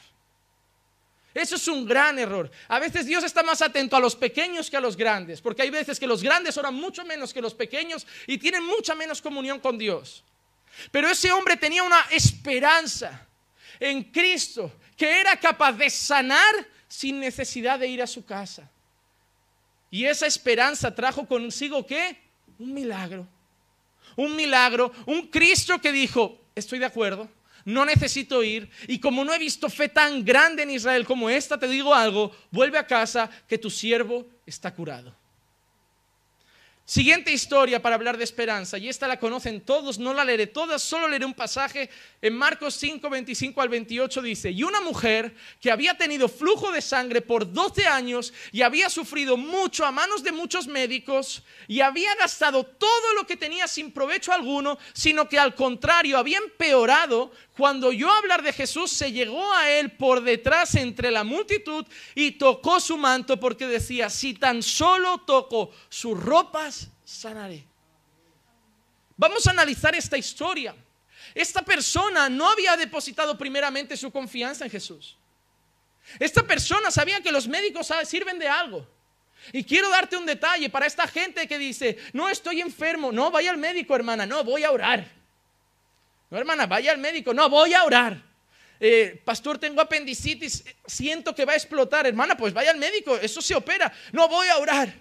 Eso es un gran error. A veces Dios está más atento a los pequeños que a los grandes, porque hay veces que los grandes oran mucho menos que los pequeños y tienen mucha menos comunión con Dios. Pero ese hombre tenía una esperanza en Cristo que era capaz de sanar sin necesidad de ir a su casa. Y esa esperanza trajo consigo qué? Un milagro. Un milagro, un Cristo que dijo, estoy de acuerdo, no necesito ir. Y como no he visto fe tan grande en Israel como esta, te digo algo, vuelve a casa que tu siervo está curado. Siguiente historia para hablar de esperanza, y esta la conocen todos, no la leeré todas, solo leeré un pasaje. En Marcos 5, 25 al 28 dice, y una mujer que había tenido flujo de sangre por 12 años y había sufrido mucho a manos de muchos médicos y había gastado todo lo que tenía sin provecho alguno, sino que al contrario había empeorado, cuando oyó hablar de Jesús, se llegó a él por detrás entre la multitud y tocó su manto porque decía, si tan solo toco sus ropas, sanaré. Vamos a analizar esta historia. Esta persona no había depositado primeramente su confianza en Jesús. Esta persona sabía que los médicos ah, sirven de algo. Y quiero darte un detalle para esta gente que dice, no estoy enfermo, no, vaya al médico hermana, no, voy a orar. No, hermana, vaya al médico. No, voy a orar. Eh, pastor, tengo apendicitis, siento que va a explotar. Hermana, pues vaya al médico, eso se opera. No voy a orar.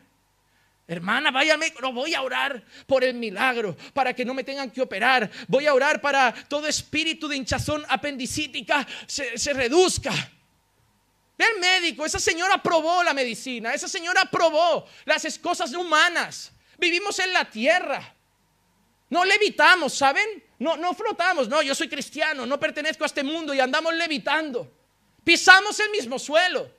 Hermana, vaya al médico. No voy a orar por el milagro, para que no me tengan que operar. Voy a orar para todo espíritu de hinchazón apendicítica se, reduzca. el médico, esa señora probó la medicina, esa señora probó las cosas humanas. Vivimos en la tierra. No levitamos, ¿saben? No, no flotamos, no, yo soy cristiano, no pertenezco a este mundo y andamos levitando. Pisamos el mismo suelo,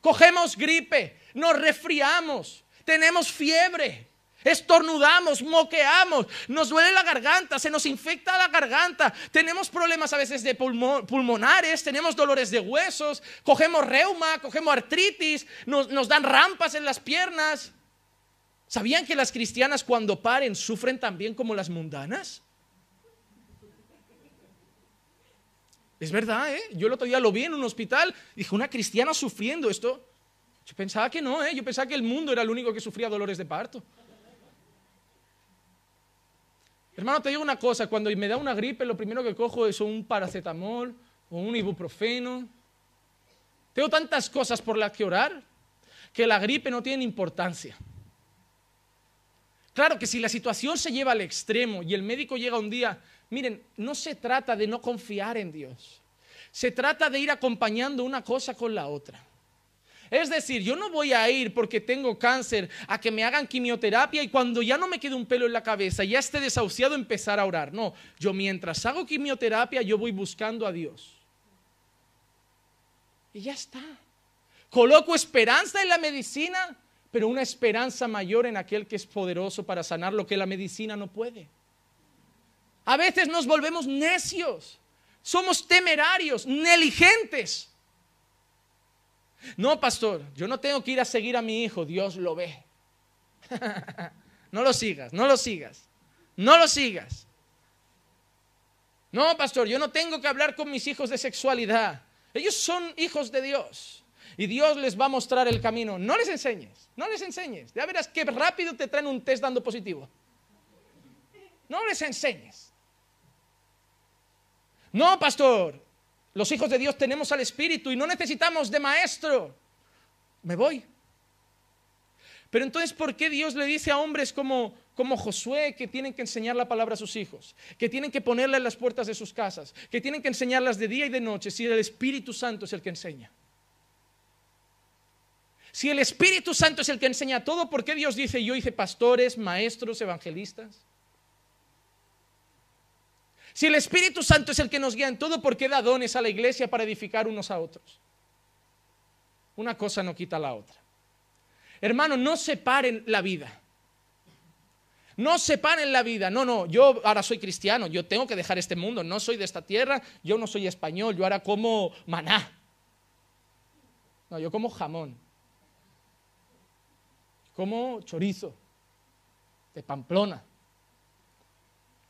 cogemos gripe, nos resfriamos, tenemos fiebre, estornudamos, moqueamos, nos duele la garganta, se nos infecta la garganta, tenemos problemas a veces de pulmonares, tenemos dolores de huesos, cogemos reuma, cogemos artritis, nos, nos dan rampas en las piernas. ¿Sabían que las cristianas cuando paren sufren también como las mundanas? Es verdad, ¿eh? Yo el otro día lo vi en un hospital, dije, una cristiana sufriendo esto. Yo pensaba que no, ¿eh? Yo pensaba que el mundo era el único que sufría dolores de parto. Hermano, te digo una cosa, cuando me da una gripe, lo primero que cojo es un paracetamol o un ibuprofeno. Tengo tantas cosas por las que orar que la gripe no tiene importancia. Claro que si la situación se lleva al extremo y el médico llega un día Miren, no se trata de no confiar en Dios. Se trata de ir acompañando una cosa con la otra. Es decir, yo no voy a ir porque tengo cáncer a que me hagan quimioterapia y cuando ya no me quede un pelo en la cabeza, ya esté desahuciado, empezar a orar. No, yo mientras hago quimioterapia, yo voy buscando a Dios. Y ya está. Coloco esperanza en la medicina, pero una esperanza mayor en aquel que es poderoso para sanar lo que la medicina no puede. A veces nos volvemos necios, somos temerarios, negligentes. No, pastor, yo no tengo que ir a seguir a mi hijo, Dios lo ve. no lo sigas, no lo sigas, no lo sigas. No, pastor, yo no tengo que hablar con mis hijos de sexualidad. Ellos son hijos de Dios y Dios les va a mostrar el camino. No les enseñes, no les enseñes. Ya verás qué rápido te traen un test dando positivo. No les enseñes. No, pastor, los hijos de Dios tenemos al Espíritu y no necesitamos de maestro. Me voy. Pero entonces, ¿por qué Dios le dice a hombres como, como Josué que tienen que enseñar la palabra a sus hijos, que tienen que ponerla en las puertas de sus casas, que tienen que enseñarlas de día y de noche, si el Espíritu Santo es el que enseña? Si el Espíritu Santo es el que enseña todo, ¿por qué Dios dice, yo hice pastores, maestros, evangelistas? Si el Espíritu Santo es el que nos guía en todo, ¿por qué da dones a la iglesia para edificar unos a otros? Una cosa no quita la otra. Hermano, no separen la vida. No separen la vida. No, no, yo ahora soy cristiano, yo tengo que dejar este mundo, no soy de esta tierra, yo no soy español, yo ahora como maná. No, yo como jamón. Como chorizo de Pamplona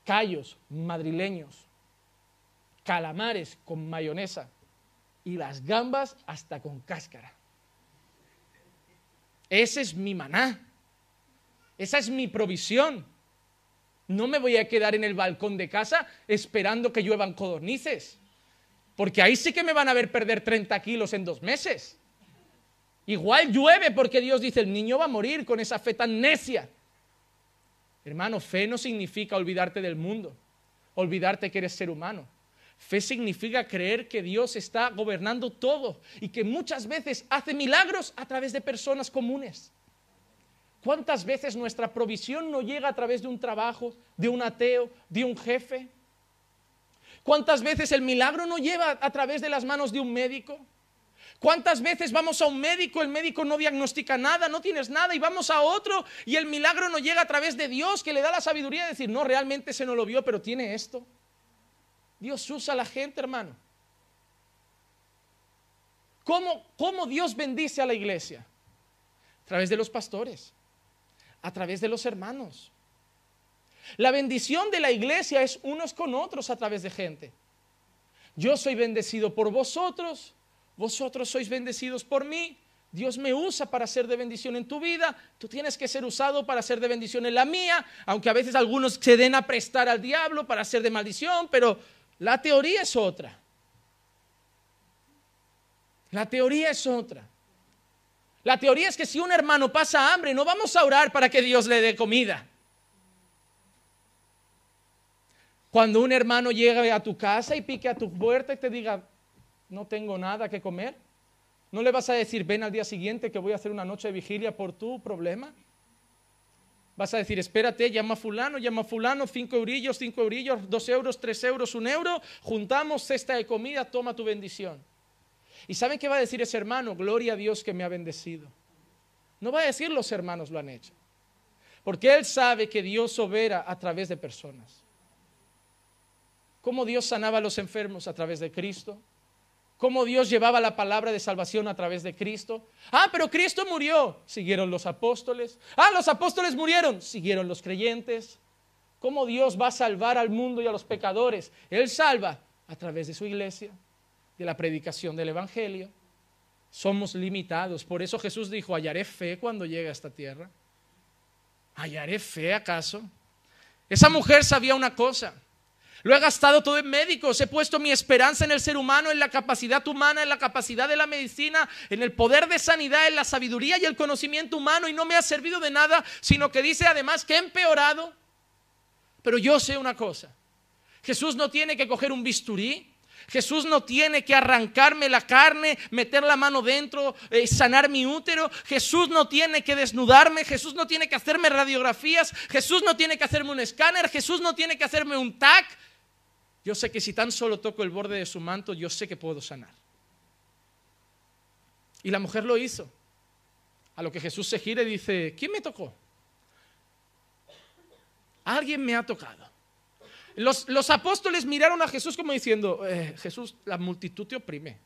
callos madrileños, calamares con mayonesa y las gambas hasta con cáscara. Ese es mi maná. Esa es mi provisión. No me voy a quedar en el balcón de casa esperando que lluevan codornices. Porque ahí sí que me van a ver perder 30 kilos en dos meses. Igual llueve porque Dios dice, el niño va a morir con esa fe tan necia. Hermano, fe no significa olvidarte del mundo, olvidarte que eres ser humano. Fe significa creer que Dios está gobernando todo y que muchas veces hace milagros a través de personas comunes. ¿Cuántas veces nuestra provisión no llega a través de un trabajo, de un ateo, de un jefe? ¿Cuántas veces el milagro no lleva a través de las manos de un médico? ¿Cuántas veces vamos a un médico, el médico no diagnostica nada, no tienes nada y vamos a otro y el milagro no llega a través de Dios que le da la sabiduría de decir, no, realmente se no lo vio, pero tiene esto? Dios usa a la gente, hermano. ¿Cómo, ¿Cómo Dios bendice a la iglesia? A través de los pastores, a través de los hermanos. La bendición de la iglesia es unos con otros a través de gente. Yo soy bendecido por vosotros vosotros sois bendecidos por mí, Dios me usa para ser de bendición en tu vida, tú tienes que ser usado para ser de bendición en la mía, aunque a veces algunos se den a prestar al diablo para ser de maldición, pero la teoría es otra. La teoría es otra. La teoría es que si un hermano pasa hambre, no vamos a orar para que Dios le dé comida. Cuando un hermano llega a tu casa y pique a tu puerta y te diga, no tengo nada que comer. ¿No le vas a decir, ven al día siguiente que voy a hacer una noche de vigilia por tu problema? Vas a decir, espérate, llama a fulano, llama a fulano, cinco eurillos, cinco eurillos, dos euros, tres euros, un euro, juntamos cesta de comida, toma tu bendición. ¿Y saben qué va a decir ese hermano? Gloria a Dios que me ha bendecido. No va a decir los hermanos lo han hecho. Porque él sabe que Dios obera a través de personas. Cómo Dios sanaba a los enfermos a través de Cristo, cómo Dios llevaba la palabra de salvación a través de Cristo. Ah, pero Cristo murió, siguieron los apóstoles. Ah, los apóstoles murieron, siguieron los creyentes. ¿Cómo Dios va a salvar al mundo y a los pecadores? Él salva a través de su iglesia, de la predicación del Evangelio. Somos limitados. Por eso Jesús dijo, hallaré fe cuando llegue a esta tierra. ¿Hallaré fe acaso? Esa mujer sabía una cosa. Lo he gastado todo en médicos, he puesto mi esperanza en el ser humano, en la capacidad humana, en la capacidad de la medicina, en el poder de sanidad, en la sabiduría y el conocimiento humano y no me ha servido de nada, sino que dice además que he empeorado. Pero yo sé una cosa, Jesús no tiene que coger un bisturí, Jesús no tiene que arrancarme la carne, meter la mano dentro, eh, sanar mi útero. Jesús no tiene que desnudarme. Jesús no tiene que hacerme radiografías. Jesús no tiene que hacerme un escáner. Jesús no tiene que hacerme un TAC. Yo sé que si tan solo toco el borde de su manto, yo sé que puedo sanar. Y la mujer lo hizo. A lo que Jesús se gira y dice, ¿quién me tocó? Alguien me ha tocado. Los, apóstoles miraron a Jesús como diciendo, eh, Jesús, la multitud te oprime.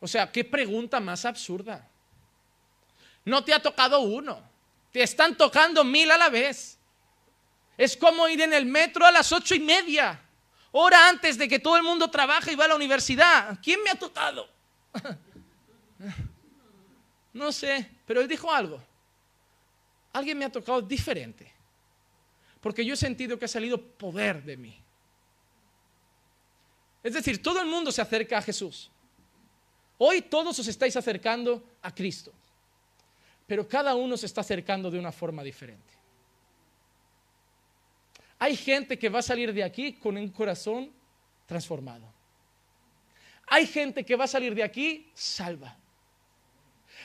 O sea, qué pregunta más absurda. No te ha tocado uno, te están tocando mil a la vez. Es como ir en el metro a las ocho y media Hora antes de que todo el mundo trabaje y va a la universidad. ¿Quién me ha tocado? No sé, pero él dijo algo. Alguien me ha tocado diferente. Porque yo he sentido que ha salido poder de mí. Es decir, todo el mundo se acerca a Jesús. Hoy todos os estáis acercando a Cristo. Pero cada uno se está acercando de una forma diferente. Hay gente que va a salir de aquí con un corazón transformado. Hay gente que va a salir de aquí salva.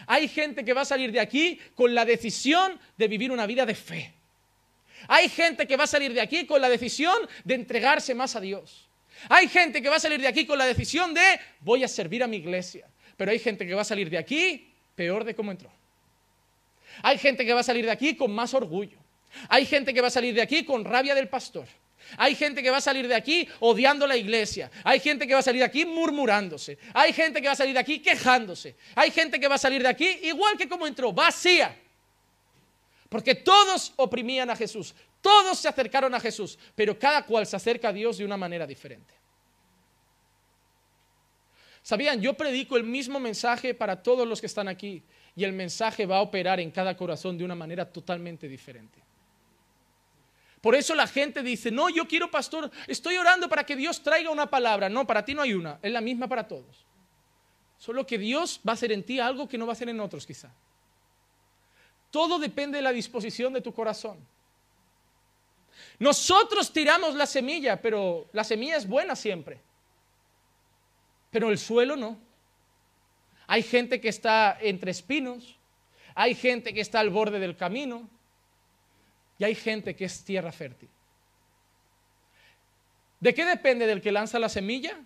Hay gente que va a salir de aquí con la decisión de vivir una vida de fe. Hay gente que va a salir de aquí con la decisión de entregarse más a Dios. Hay gente que va a salir de aquí con la decisión de voy a servir a mi iglesia. Pero hay gente que va a salir de aquí peor de cómo entró. Hay gente que va a salir de aquí con más orgullo. Hay gente que va a salir de aquí con rabia del pastor. Hay gente que va a salir de aquí odiando la iglesia. Hay gente que va a salir de aquí murmurándose. Hay gente que va a salir de aquí quejándose. Hay gente que va a salir de aquí igual que como entró, vacía. Porque todos oprimían a Jesús. Todos se acercaron a Jesús. Pero cada cual se acerca a Dios de una manera diferente. Sabían, yo predico el mismo mensaje para todos los que están aquí. Y el mensaje va a operar en cada corazón de una manera totalmente diferente. Por eso la gente dice, no, yo quiero pastor, estoy orando para que Dios traiga una palabra. No, para ti no hay una, es la misma para todos. Solo que Dios va a hacer en ti algo que no va a hacer en otros quizá. Todo depende de la disposición de tu corazón. Nosotros tiramos la semilla, pero la semilla es buena siempre. Pero el suelo no. Hay gente que está entre espinos, hay gente que está al borde del camino, y hay gente que es tierra fértil. ¿De qué depende del que lanza la semilla?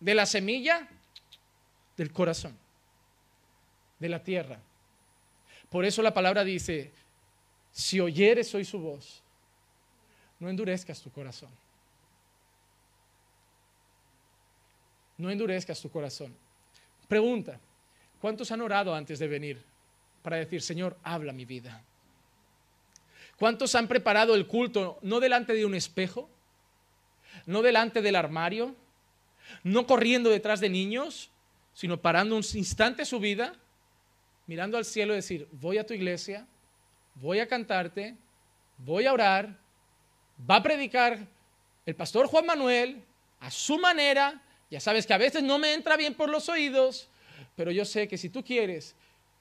De la semilla del corazón, de la tierra. Por eso la palabra dice, si oyeres hoy su voz, no endurezcas tu corazón. No endurezcas tu corazón. Pregunta, ¿cuántos han orado antes de venir para decir, Señor, habla mi vida? ¿Cuántos han preparado el culto no delante de un espejo? ¿No delante del armario? ¿No corriendo detrás de niños? Sino parando un instante su vida, mirando al cielo y decir, voy a tu iglesia, voy a cantarte, voy a orar, va a predicar el pastor Juan Manuel a su manera. Ya sabes que a veces no me entra bien por los oídos, pero yo sé que si tú quieres,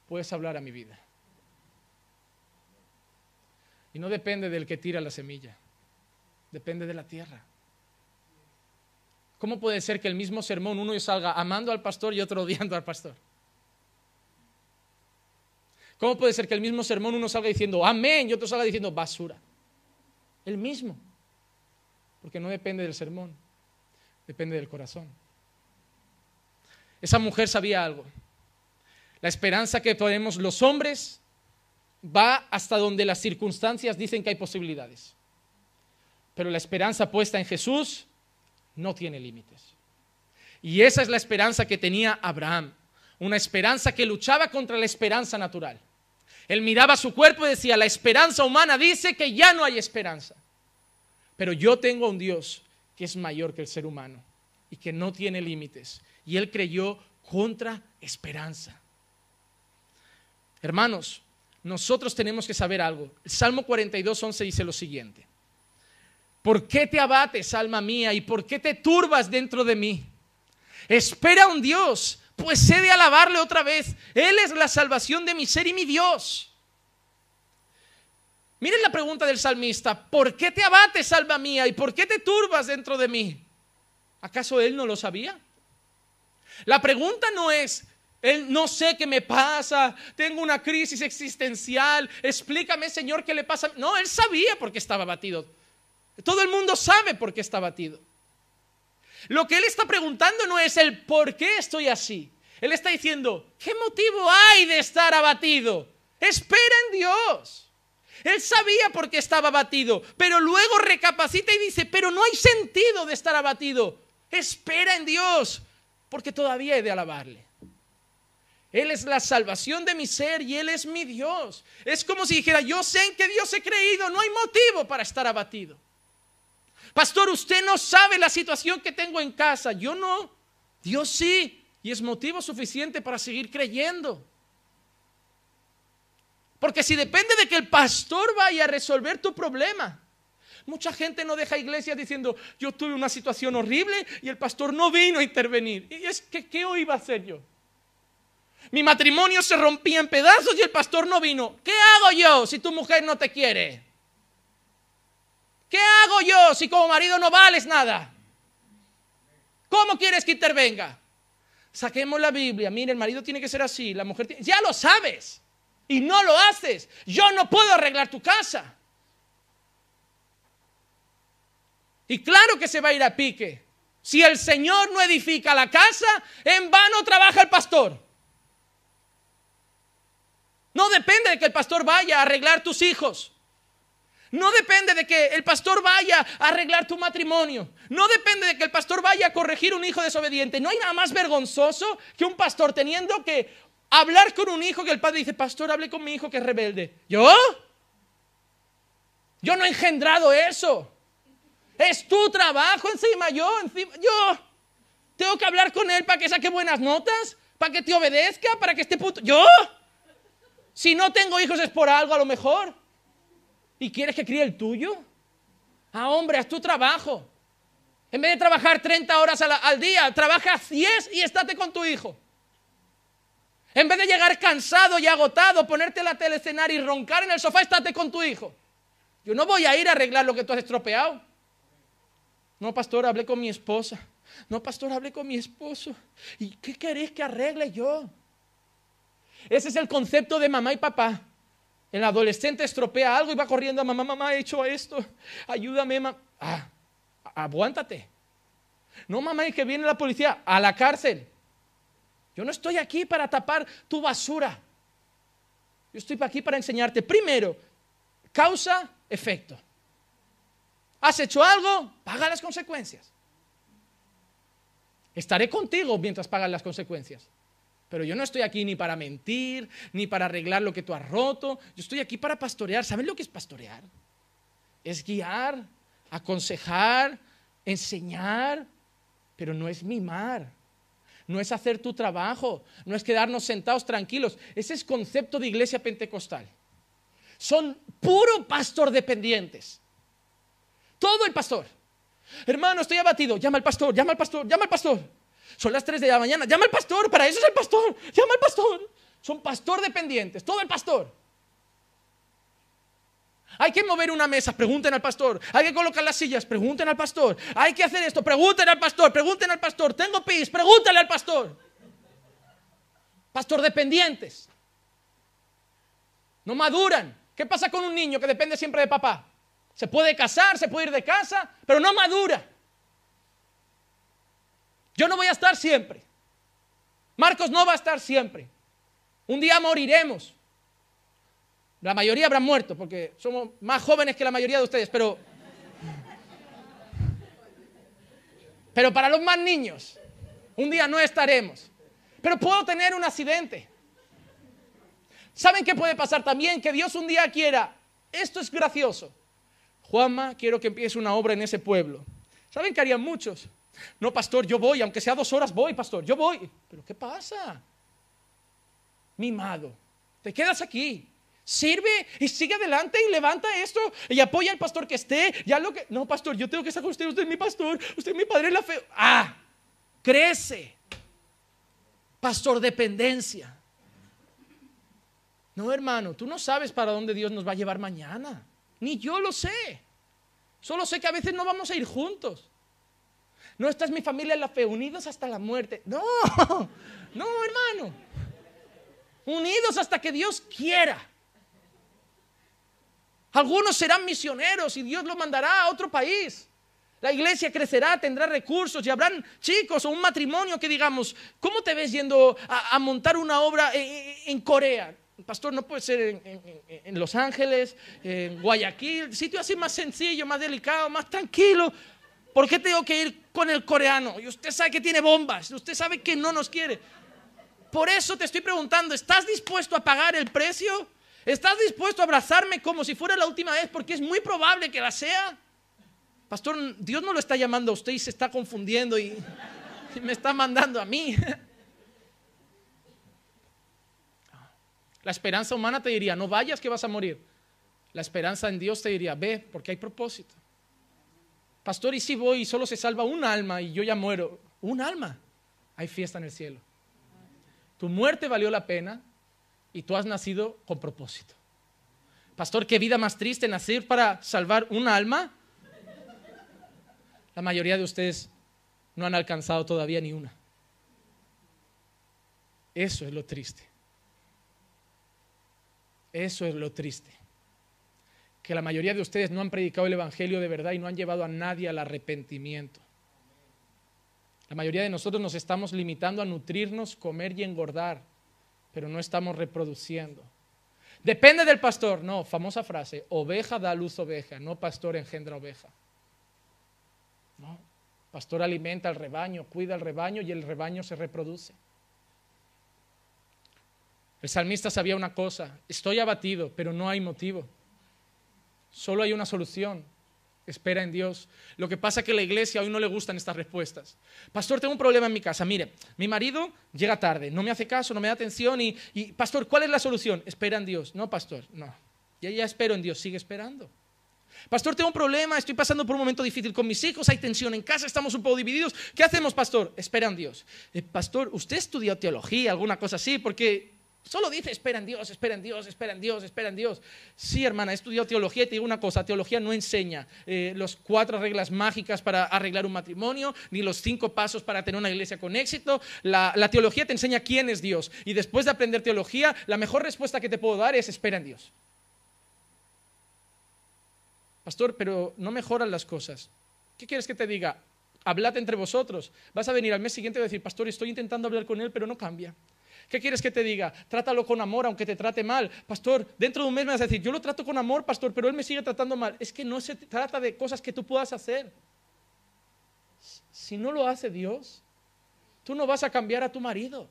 puedes hablar a mi vida. Y no depende del que tira la semilla, depende de la tierra. ¿Cómo puede ser que el mismo sermón uno salga amando al pastor y otro odiando al pastor? ¿Cómo puede ser que el mismo sermón uno salga diciendo amén y otro salga diciendo basura? El mismo. Porque no depende del sermón, depende del corazón. Esa mujer sabía algo. La esperanza que tenemos los hombres va hasta donde las circunstancias dicen que hay posibilidades. Pero la esperanza puesta en Jesús no tiene límites. Y esa es la esperanza que tenía Abraham, una esperanza que luchaba contra la esperanza natural. Él miraba su cuerpo y decía, la esperanza humana dice que ya no hay esperanza. Pero yo tengo un Dios que es mayor que el ser humano y que no tiene límites. Y él creyó contra esperanza. Hermanos, nosotros tenemos que saber algo. El Salmo 42, 11 dice lo siguiente. ¿Por qué te abates, alma mía? ¿Y por qué te turbas dentro de mí? Espera un Dios, pues he de alabarle otra vez. Él es la salvación de mi ser y mi Dios. Miren la pregunta del salmista, ¿por qué te abates, alma mía? ¿Y por qué te turbas dentro de mí? ¿Acaso él no lo sabía? La pregunta no es, él no sé qué me pasa, tengo una crisis existencial, explícame Señor qué le pasa. No, él sabía por qué estaba abatido. Todo el mundo sabe por qué está abatido. Lo que él está preguntando no es el por qué estoy así. Él está diciendo, ¿qué motivo hay de estar abatido? Espera en Dios. Él sabía por qué estaba abatido, pero luego recapacita y dice, pero no hay sentido de estar abatido. Espera en Dios, porque todavía he de alabarle. Él es la salvación de mi ser y Él es mi Dios. Es como si dijera, yo sé en que Dios he creído, no hay motivo para estar abatido. Pastor, usted no sabe la situación que tengo en casa. Yo no, Dios sí, y es motivo suficiente para seguir creyendo. Porque si depende de que el pastor vaya a resolver tu problema, mucha gente no deja iglesia diciendo, yo tuve una situación horrible y el pastor no vino a intervenir. ¿Y es que qué hoy iba a hacer yo? Mi matrimonio se rompía en pedazos y el pastor no vino. ¿Qué hago yo si tu mujer no te quiere? ¿Qué hago yo si como marido no vales nada? ¿Cómo quieres que intervenga? Saquemos la Biblia. Mire, el marido tiene que ser así, la mujer Ya lo sabes y no lo haces. Yo no puedo arreglar tu casa. Y claro que se va a ir a pique. Si el Señor no edifica la casa, en vano trabaja el pastor. No depende de que el pastor vaya a arreglar tus hijos. No depende de que el pastor vaya a arreglar tu matrimonio. No depende de que el pastor vaya a corregir un hijo desobediente. No hay nada más vergonzoso que un pastor teniendo que hablar con un hijo que el padre dice, pastor, hable con mi hijo que es rebelde. ¿Yo? Yo no he engendrado eso. Es tu trabajo encima, yo, encima, yo. Tengo que hablar con él para que saque buenas notas, para que te obedezca, para que esté puto. ¿Yo? Si no tengo hijos es por algo a lo mejor. ¿Y quieres que críe el tuyo? Ah, hombre, haz tu trabajo. En vez de trabajar 30 horas al, día, trabaja 10 y estate con tu hijo. En vez de llegar cansado y agotado, ponerte la cenar y roncar en el sofá, estate con tu hijo. Yo no voy a ir a arreglar lo que tú has estropeado. No, pastor, hablé con mi esposa. No, pastor, hablé con mi esposo. ¿Y qué queréis que arregle yo? Ese es el concepto de mamá y papá. El adolescente estropea algo y va corriendo a mamá, mamá, he hecho esto, ayúdame, mamá. Ah, aguántate. No, mamá, y que viene la policía a la cárcel. Yo no estoy aquí para tapar tu basura. Yo estoy aquí para enseñarte primero causa, efecto. ¿Has hecho algo? Paga las consecuencias. Estaré contigo mientras pagas las consecuencias. Pero yo no estoy aquí ni para mentir, ni para arreglar lo que tú has roto. Yo estoy aquí para pastorear. ¿Saben lo que es pastorear? Es guiar, aconsejar, enseñar, pero no es mimar. No es hacer tu trabajo, no es quedarnos sentados tranquilos. Ese es concepto de iglesia pentecostal. Son puro pastor dependientes. Todo el pastor. Hermano, estoy abatido. Llama al pastor, llama al pastor, llama al pastor. Son las 3 de la mañana. Llama al pastor, para eso es el pastor. Llama al pastor. Son pastor dependientes, todo el pastor. Hay que mover una mesa, pregunten al pastor. Hay que colocar las sillas, pregunten al pastor. Hay que hacer esto, pregunten al pastor, pregunten al pastor. Tengo pis, pregúntale al pastor. Pastor dependientes. No maduran. ¿Qué pasa con un niño que depende siempre de papá? Se puede casar, se puede ir de casa, pero no madura. Yo no voy a estar siempre. Marcos no va a estar siempre. Un día moriremos. La mayoría habrán muerto porque somos más jóvenes que la mayoría de ustedes, pero Pero para los más niños, un día no estaremos. Pero puedo tener un accidente. ¿Saben qué puede pasar también? Que Dios un día quiera. Esto es gracioso. Juanma, quiero que empiece una obra en ese pueblo. ¿Saben qué harían muchos? No, pastor, yo voy, aunque sea dos horas, voy, pastor, yo voy. Pero ¿qué pasa? Mimado, te quedas aquí. Sirve y sigue adelante y levanta esto y apoya al pastor que esté. Ya lo que no, pastor, yo tengo que estar con usted. Usted es mi pastor, usted es mi padre la fe. Ah, crece, pastor dependencia. No, hermano, tú no sabes para dónde Dios nos va a llevar mañana, ni yo lo sé. Solo sé que a veces no vamos a ir juntos. No, estás mi familia en la fe, unidos hasta la muerte. No, no, hermano. Unidos hasta que Dios quiera. Algunos serán misioneros y Dios lo mandará a otro país. La iglesia crecerá, tendrá recursos y habrán chicos o un matrimonio que digamos, ¿cómo te ves yendo a, montar una obra en, Corea? Pastor, no puede ser en Los Ángeles, en Guayaquil, sitio así más sencillo, más delicado, más tranquilo. ¿Por qué tengo que ir con el coreano? Y usted sabe que tiene bombas, usted sabe que no nos quiere. Por eso te estoy preguntando, ¿estás dispuesto a pagar el precio? ¿Estás dispuesto a abrazarme como si fuera la última vez? Porque es muy probable que la sea. Pastor, Dios no lo está llamando a usted y se está confundiendo y, me está mandando a mí. La esperanza humana te diría, no vayas que vas a morir. La esperanza en Dios te diría, ve, porque hay propósito. Pastor, ¿y si voy y solo se salva un alma y yo ya muero? Un alma. Hay fiesta en el cielo. Tu muerte valió la pena y tú has nacido con propósito. Pastor, ¿qué vida más triste nacer para salvar un alma? La mayoría de ustedes no han alcanzado todavía ni una. Eso es lo triste. Eso es lo triste que la mayoría de ustedes no han predicado el Evangelio de verdad y no han llevado a nadie al arrepentimiento. La mayoría de nosotros nos estamos limitando a nutrirnos, comer y engordar, pero no estamos reproduciendo. Depende del pastor, no, famosa frase, oveja da luz oveja, no pastor engendra oveja. No, pastor alimenta al rebaño, cuida al rebaño y el rebaño se reproduce. El salmista sabía una cosa, estoy abatido, pero no hay motivo. Solo hay una solución. Espera en Dios. Lo que pasa es que a la iglesia hoy no le gustan estas respuestas. Pastor, tengo un problema en mi casa. Mire, mi marido llega tarde, no me hace caso, no me da atención y, pastor, ¿cuál es la solución? Espera en Dios. No, pastor, no. Ya, ya espero en Dios, sigue esperando. Pastor, tengo un problema, estoy pasando por un momento difícil con mis hijos, hay tensión en casa, estamos un poco divididos. ¿Qué hacemos, pastor? Espera en Dios. Eh, pastor, ¿usted estudió teología, alguna cosa así? Porque Solo dice, espera en Dios, espera en Dios, espera en Dios, espera en Dios. Sí, hermana, he estudiado teología y te digo una cosa, teología no enseña eh, las cuatro reglas mágicas para arreglar un matrimonio, ni los cinco pasos para tener una iglesia con éxito. La, teología te enseña quién es Dios. Y después de aprender teología, la mejor respuesta que te puedo dar es, espera en Dios. Pastor, pero no mejoran las cosas. ¿Qué quieres que te diga? Hablate entre vosotros. Vas a venir al mes siguiente a decir, pastor, estoy intentando hablar con él, pero no cambia. ¿Qué quieres que te diga? Trátalo con amor, aunque te trate mal. Pastor, dentro de un mes me vas a decir, yo lo trato con amor, pastor, pero él me sigue tratando mal. Es que no se trata de cosas que tú puedas hacer. Si no lo hace Dios, tú no vas a cambiar a tu marido.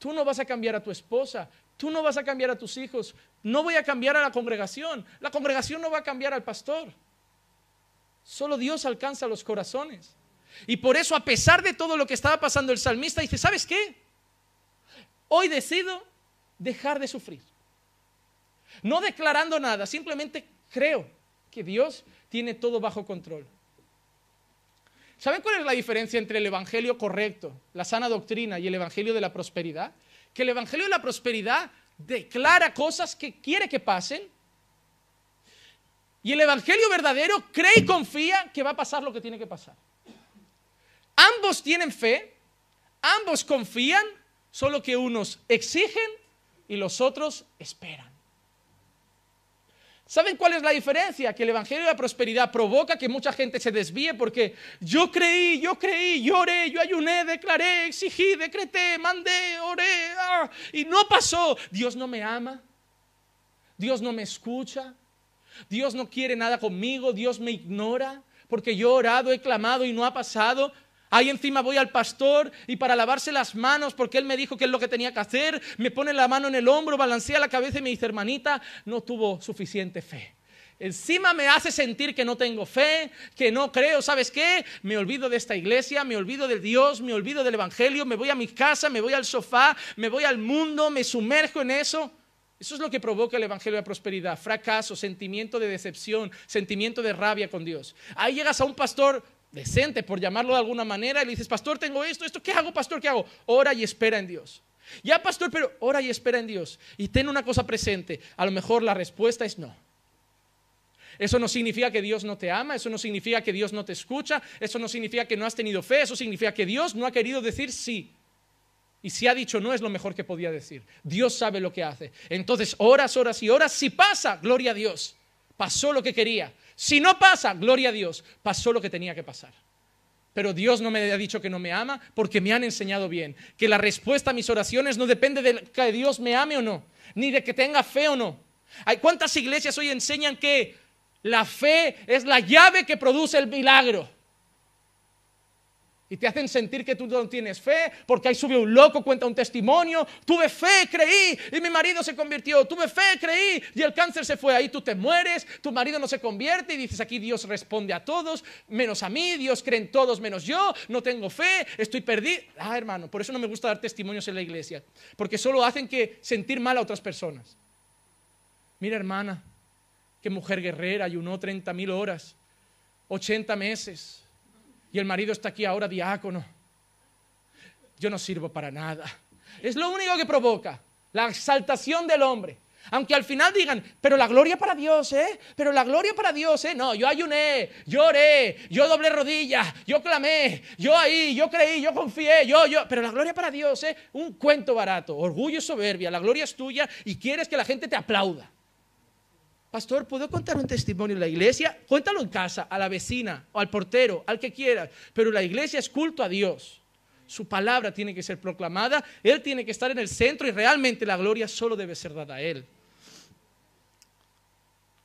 Tú no vas a cambiar a tu esposa. Tú no vas a cambiar a tus hijos. No voy a cambiar a la congregación. La congregación no va a cambiar al pastor. Solo Dios alcanza los corazones. Y por eso, a pesar de todo lo que estaba pasando, el salmista dice, ¿sabes qué? Hoy decido dejar de sufrir. No declarando nada, simplemente creo que Dios tiene todo bajo control. ¿Saben cuál es la diferencia entre el Evangelio correcto, la sana doctrina y el Evangelio de la prosperidad? Que el Evangelio de la prosperidad declara cosas que quiere que pasen y el Evangelio verdadero cree y confía que va a pasar lo que tiene que pasar. Ambos tienen fe, ambos confían, solo que unos exigen y los otros esperan. ¿Saben cuál es la diferencia? Que el Evangelio de la Prosperidad provoca que mucha gente se desvíe porque yo creí, yo creí, lloré, yo ayuné, declaré, exigí, decreté, mandé, oré, ah, y no pasó. Dios no me ama, Dios no me escucha, Dios no quiere nada conmigo, Dios me ignora porque yo he orado, he clamado y no ha pasado. Ahí encima voy al pastor y para lavarse las manos, porque él me dijo que es lo que tenía que hacer, me pone la mano en el hombro, balancea la cabeza y me dice, hermanita, no tuvo suficiente fe. Encima me hace sentir que no tengo fe, que no creo, ¿sabes qué? Me olvido de esta iglesia, me olvido de Dios, me olvido del Evangelio, me voy a mi casa, me voy al sofá, me voy al mundo, me sumerjo en eso. Eso es lo que provoca el Evangelio de Prosperidad. Fracaso, sentimiento de decepción, sentimiento de rabia con Dios. Ahí llegas a un pastor decente, por llamarlo de alguna manera, y le dices, pastor, tengo esto, esto, ¿qué hago, pastor? ¿Qué hago? Ora y espera en Dios. Ya, pastor, pero ora y espera en Dios. Y ten una cosa presente, a lo mejor la respuesta es no. Eso no significa que Dios no te ama, eso no significa que Dios no te escucha, eso no significa que no has tenido fe, eso significa que Dios no ha querido decir sí. Y si ha dicho no es lo mejor que podía decir. Dios sabe lo que hace. Entonces, horas, horas y horas, si pasa, gloria a Dios. Pasó lo que quería. Si no pasa, gloria a Dios, pasó lo que tenía que pasar. Pero Dios no me ha dicho que no me ama porque me han enseñado bien, que la respuesta a mis oraciones no depende de que Dios me ame o no, ni de que tenga fe o no. Hay cuántas iglesias hoy enseñan que la fe es la llave que produce el milagro. Y te hacen sentir que tú no tienes fe, porque ahí sube un loco, cuenta un testimonio. Tuve fe, creí, y mi marido se convirtió. Tuve fe, creí, y el cáncer se fue. Ahí tú te mueres, tu marido no se convierte, y dices aquí Dios responde a todos, menos a mí, Dios cree en todos menos yo, no tengo fe, estoy perdido. Ah, hermano, por eso no me gusta dar testimonios en la iglesia, porque solo hacen que sentir mal a otras personas. Mira, hermana, qué mujer guerrera, ayunó 30 mil horas, 80 meses y el marido está aquí ahora diácono. Yo no sirvo para nada. Es lo único que provoca la exaltación del hombre. Aunque al final digan, pero la gloria para Dios, ¿eh? Pero la gloria para Dios, ¿eh? No, yo ayuné, lloré, yo doblé rodillas, yo clamé, yo ahí, yo creí, yo confié, yo, yo. Pero la gloria para Dios, ¿eh? Un cuento barato, orgullo y soberbia, la gloria es tuya y quieres que la gente te aplauda. Pastor, ¿puedo contar un testimonio en la iglesia? Cuéntalo en casa, a la vecina, o al portero, al que quieras. Pero la iglesia es culto a Dios. Su palabra tiene que ser proclamada, Él tiene que estar en el centro y realmente la gloria solo debe ser dada a Él.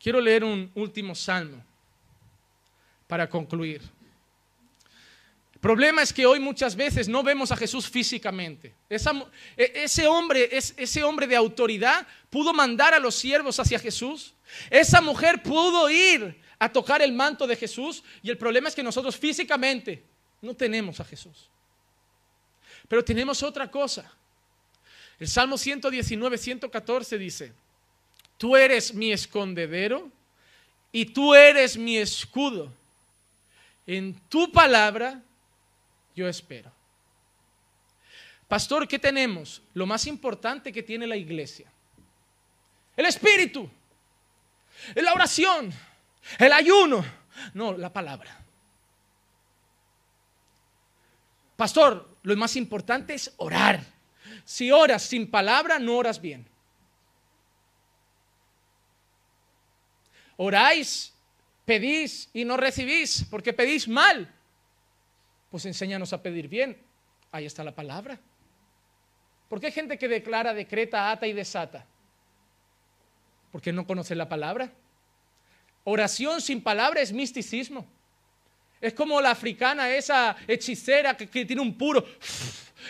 Quiero leer un último salmo para concluir. El problema es que hoy muchas veces no vemos a Jesús físicamente. E-, ese, hombre, ese hombre de autoridad pudo mandar a los siervos hacia Jesús. Esa mujer pudo ir a tocar el manto de Jesús. Y el problema es que nosotros físicamente no tenemos a Jesús. Pero tenemos otra cosa. El Salmo 119, 114 dice, tú eres mi escondedero y tú eres mi escudo. En tu palabra yo espero. Pastor, ¿qué tenemos? Lo más importante que tiene la iglesia. El espíritu, la oración, el ayuno. No, la palabra. Pastor, lo más importante es orar. Si oras sin palabra, no oras bien. Oráis, pedís y no recibís porque pedís mal pues enséñanos a pedir bien. Ahí está la palabra. ¿Por qué hay gente que declara, decreta, ata y desata? Porque no conoce la palabra. Oración sin palabra es misticismo. Es como la africana, esa hechicera que, tiene un puro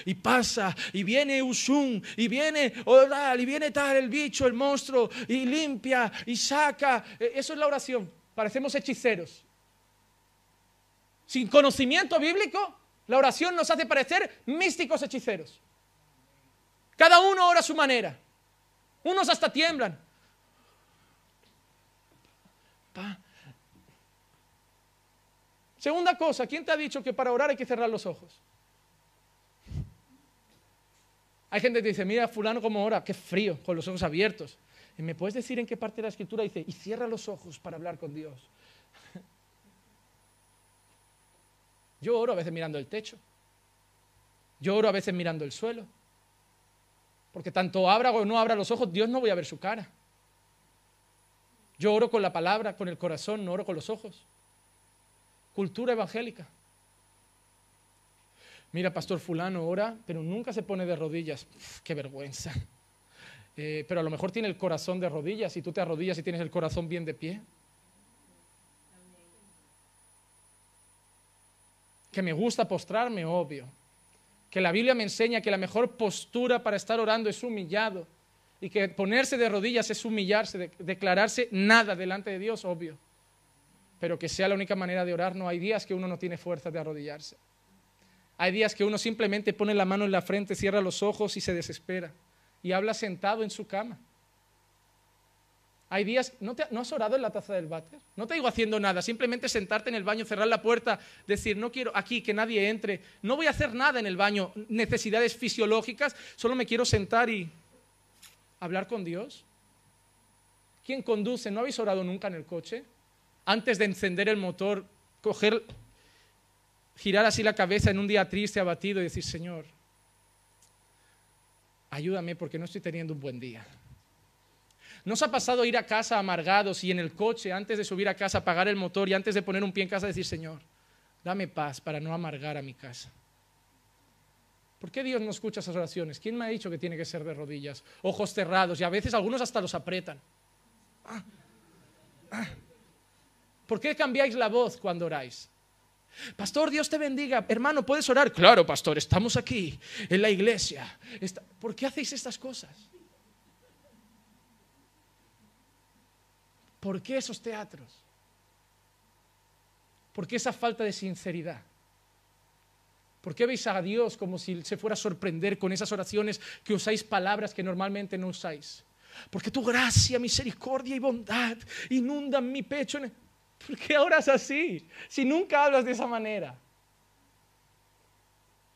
y pasa, y viene Usun, y viene Oral, y viene tal, el bicho, el monstruo, y limpia, y saca. E, eso es la oración. Parecemos hechiceros sin conocimiento bíblico, la oración nos hace parecer místicos hechiceros. Cada uno ora a su manera. Unos hasta tiemblan. Segunda cosa, ¿quién te ha dicho que para orar hay que cerrar los ojos? Hay gente que dice, mira, fulano cómo ora, qué frío, con los ojos abiertos. ¿Me puedes decir en qué parte de la escritura dice, y cierra los ojos para hablar con Dios? Yo oro a veces mirando el techo. Yo oro a veces mirando el suelo. Porque tanto abra o no abra los ojos, Dios no voy a ver su cara. Yo oro con la palabra, con el corazón, no oro con los ojos. Cultura evangélica. Mira, pastor fulano ora, pero nunca se pone de rodillas. qué vergüenza. Eh, pero a lo mejor tiene el corazón de rodillas y tú te arrodillas y tienes el corazón bien de pie. que me gusta postrarme, obvio, que la Biblia me enseña que la mejor postura para estar orando es humillado y que ponerse de rodillas es humillarse, declararse nada delante de Dios, obvio, pero que sea la única manera de orar. No hay días que uno no tiene fuerza de arrodillarse. Hay días que uno simplemente pone la mano en la frente, cierra los ojos y se desespera y habla sentado en su cama. Hay días, ¿no, has orado en la taza del váter? No te digo haciendo nada, simplemente sentarte en el baño, cerrar la puerta, decir, no quiero aquí que nadie entre, no voy a hacer nada en el baño, necesidades fisiológicas, solo me quiero sentar y hablar con Dios. ¿Quién conduce? ¿No habéis orado nunca en el coche? Antes de encender el motor, coger, girar así la cabeza en un día triste, abatido y decir, Señor, ayúdame porque no estoy teniendo un buen día. ¿Nos ha pasado ir a casa amargados y en el coche, antes de subir a casa, apagar el motor y antes de poner un pie en casa, decir, Señor, dame paz para no amargar a mi casa? ¿Por qué Dios no escucha esas oraciones? ¿Quién me ha dicho que tiene que ser de rodillas? Ojos cerrados y a veces algunos hasta los aprietan. Ah, ah. ¿Por qué cambiáis la voz cuando oráis? Pastor, Dios te bendiga. Hermano, ¿puedes orar? Claro, pastor, estamos aquí, en la iglesia. ¿Por qué hacéis estas cosas? ¿Por qué esos teatros? ¿Por qué esa falta de sinceridad? ¿Por qué veis a Dios como si se fuera a sorprender con esas oraciones que usáis palabras que normalmente no usáis? Porque tu gracia, misericordia y bondad inundan mi pecho. ¿Por qué oras así? Si nunca hablas de esa manera.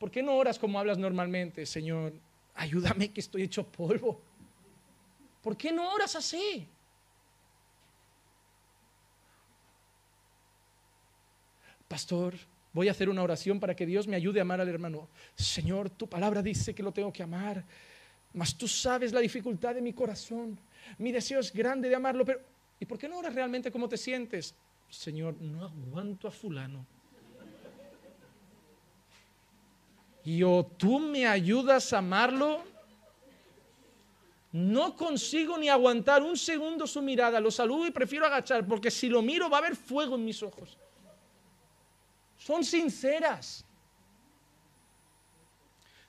¿Por qué no oras como hablas normalmente, Señor? Ayúdame que estoy hecho polvo. ¿Por qué no oras así? pastor, voy a hacer una oración para que Dios me ayude a amar al hermano. Señor, tu palabra dice que lo tengo que amar, mas tú sabes la dificultad de mi corazón. Mi deseo es grande de amarlo, pero ¿y por qué no oras realmente como te sientes? Señor, no aguanto a fulano. Y o tú me ayudas a amarlo, no consigo ni aguantar un segundo su mirada, lo saludo y prefiero agachar, porque si lo miro va a haber fuego en mis ojos son sinceras,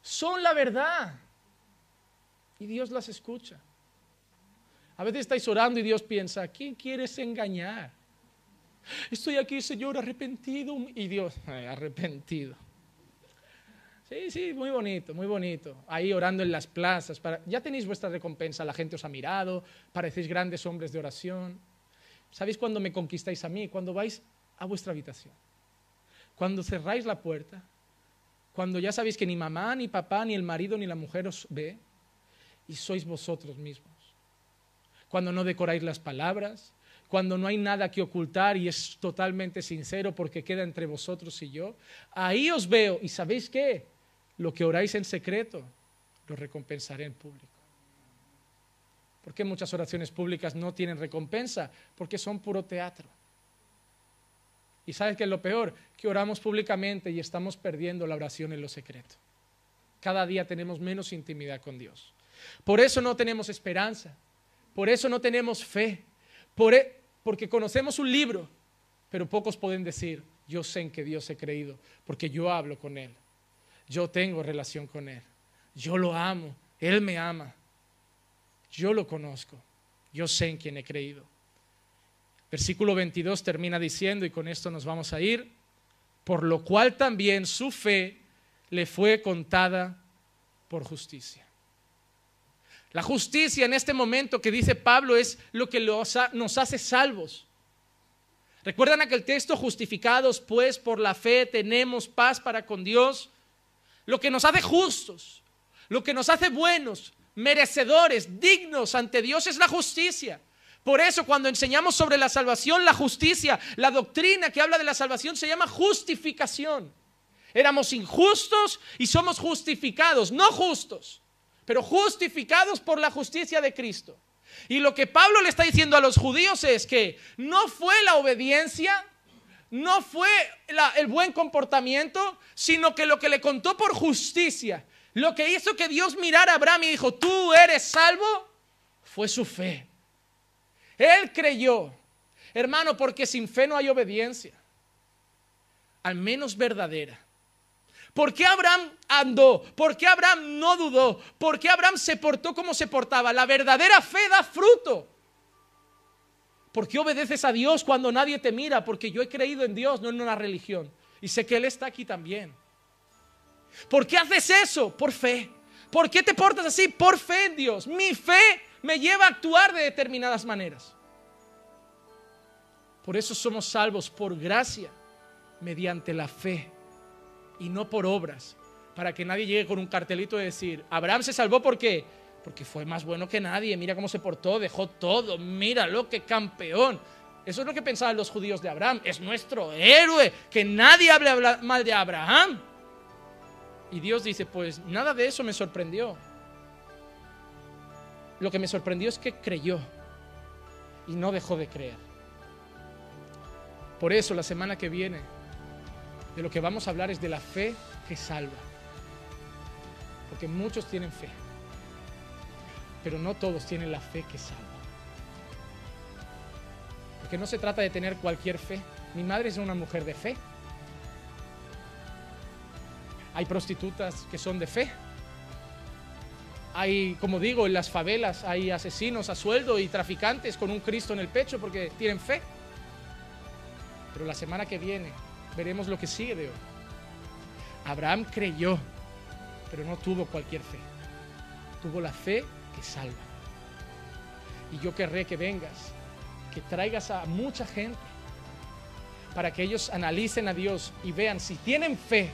son la verdad y Dios las escucha. A veces estáis orando y Dios piensa, ¿qué quién quieres engañar? Estoy aquí, Señor, arrepentido. Y Dios, arrepentido. Sí, sí, muy bonito, muy bonito. Ahí orando en las plazas. Ya tenéis vuestra recompensa, la gente os ha mirado, parecéis grandes hombres de oración. ¿Sabéis cuándo me conquistáis a mí? Cuando vais a vuestra habitación cuando cerráis la puerta, cuando ya sabéis que ni mamá, ni papá, ni el marido, ni la mujer os ve, y sois vosotros mismos. Cuando no decoráis las palabras, cuando no hay nada que ocultar y es totalmente sincero porque queda entre vosotros y yo, ahí os veo y sabéis qué, lo que oráis en secreto, lo recompensaré en público. ¿Por qué muchas oraciones públicas no tienen recompensa? Porque son puro teatro. Y sabes que es lo peor, que oramos públicamente y estamos perdiendo la oración en lo secreto. Cada día tenemos menos intimidad con Dios. Por eso no tenemos esperanza, por eso no tenemos fe, e, porque conocemos un libro, pero pocos pueden decir, yo sé en que Dios he creído, porque yo hablo con Él, yo tengo relación con Él, yo lo amo, Él me ama, yo lo conozco, yo sé en quién he creído. Versículo 22 termina diciendo, y con esto nos vamos a ir, por lo cual también su fe le fue contada por justicia. La justicia en este momento que dice Pablo es lo que nos hace salvos. Recuerdan aquel texto, justificados pues por la fe tenemos paz para con Dios, lo que nos hace justos, lo que nos hace buenos, merecedores, dignos ante Dios es la justicia. Por eso cuando enseñamos sobre la salvación, la justicia, la doctrina que habla de la salvación se llama justificación. Éramos injustos y somos justificados, no justos, pero justificados por la justicia de Cristo. Y lo que Pablo le está diciendo a los judíos es que no fue la obediencia, no fue el buen comportamiento, sino que lo que le contó por justicia, lo que hizo que Dios mirara a Abraham y dijo, tú eres salvo, fue su fe. Él creyó, hermano, porque sin fe no hay obediencia, al menos verdadera. ¿Por qué Abraham andó? ¿Por qué Abraham no dudó? ¿Por qué Abraham se portó como se portaba? La verdadera fe da fruto. ¿Por qué obedeces a Dios cuando nadie te mira? Porque yo he creído en Dios, no en una religión. Y sé que Él está aquí también. ¿Por qué haces eso? Por fe. ¿Por qué te portas así? Por fe en Dios. Mi fe me lleva a actuar de determinadas maneras. Por eso somos salvos por gracia, mediante la fe, y no por obras, para que nadie llegue con un cartelito de decir, Abraham se salvó porque porque fue más bueno que nadie, mira cómo se portó, dejó todo, míralo, qué campeón. Eso es lo que pensaban los judíos de Abraham, es nuestro héroe, que nadie hable mal de Abraham. Y Dios dice, pues nada de eso me sorprendió, lo que me sorprendió es que creyó y no dejó de creer. Por eso la semana que viene de lo que vamos a hablar es de la fe que salva. Porque muchos tienen fe, pero no todos tienen la fe que salva. Porque no se trata de tener cualquier fe. Mi madre es una mujer de fe. Hay prostitutas que son de fe. Hay, como digo, en las favelas hay asesinos a sueldo y traficantes con un Cristo en el pecho porque tienen fe. Pero la semana que viene veremos lo que sigue de hoy. Abraham creyó, pero no tuvo cualquier fe. Tuvo la fe que salva. Y yo querré que vengas, que traigas a mucha gente para que ellos analicen a Dios y vean si tienen fe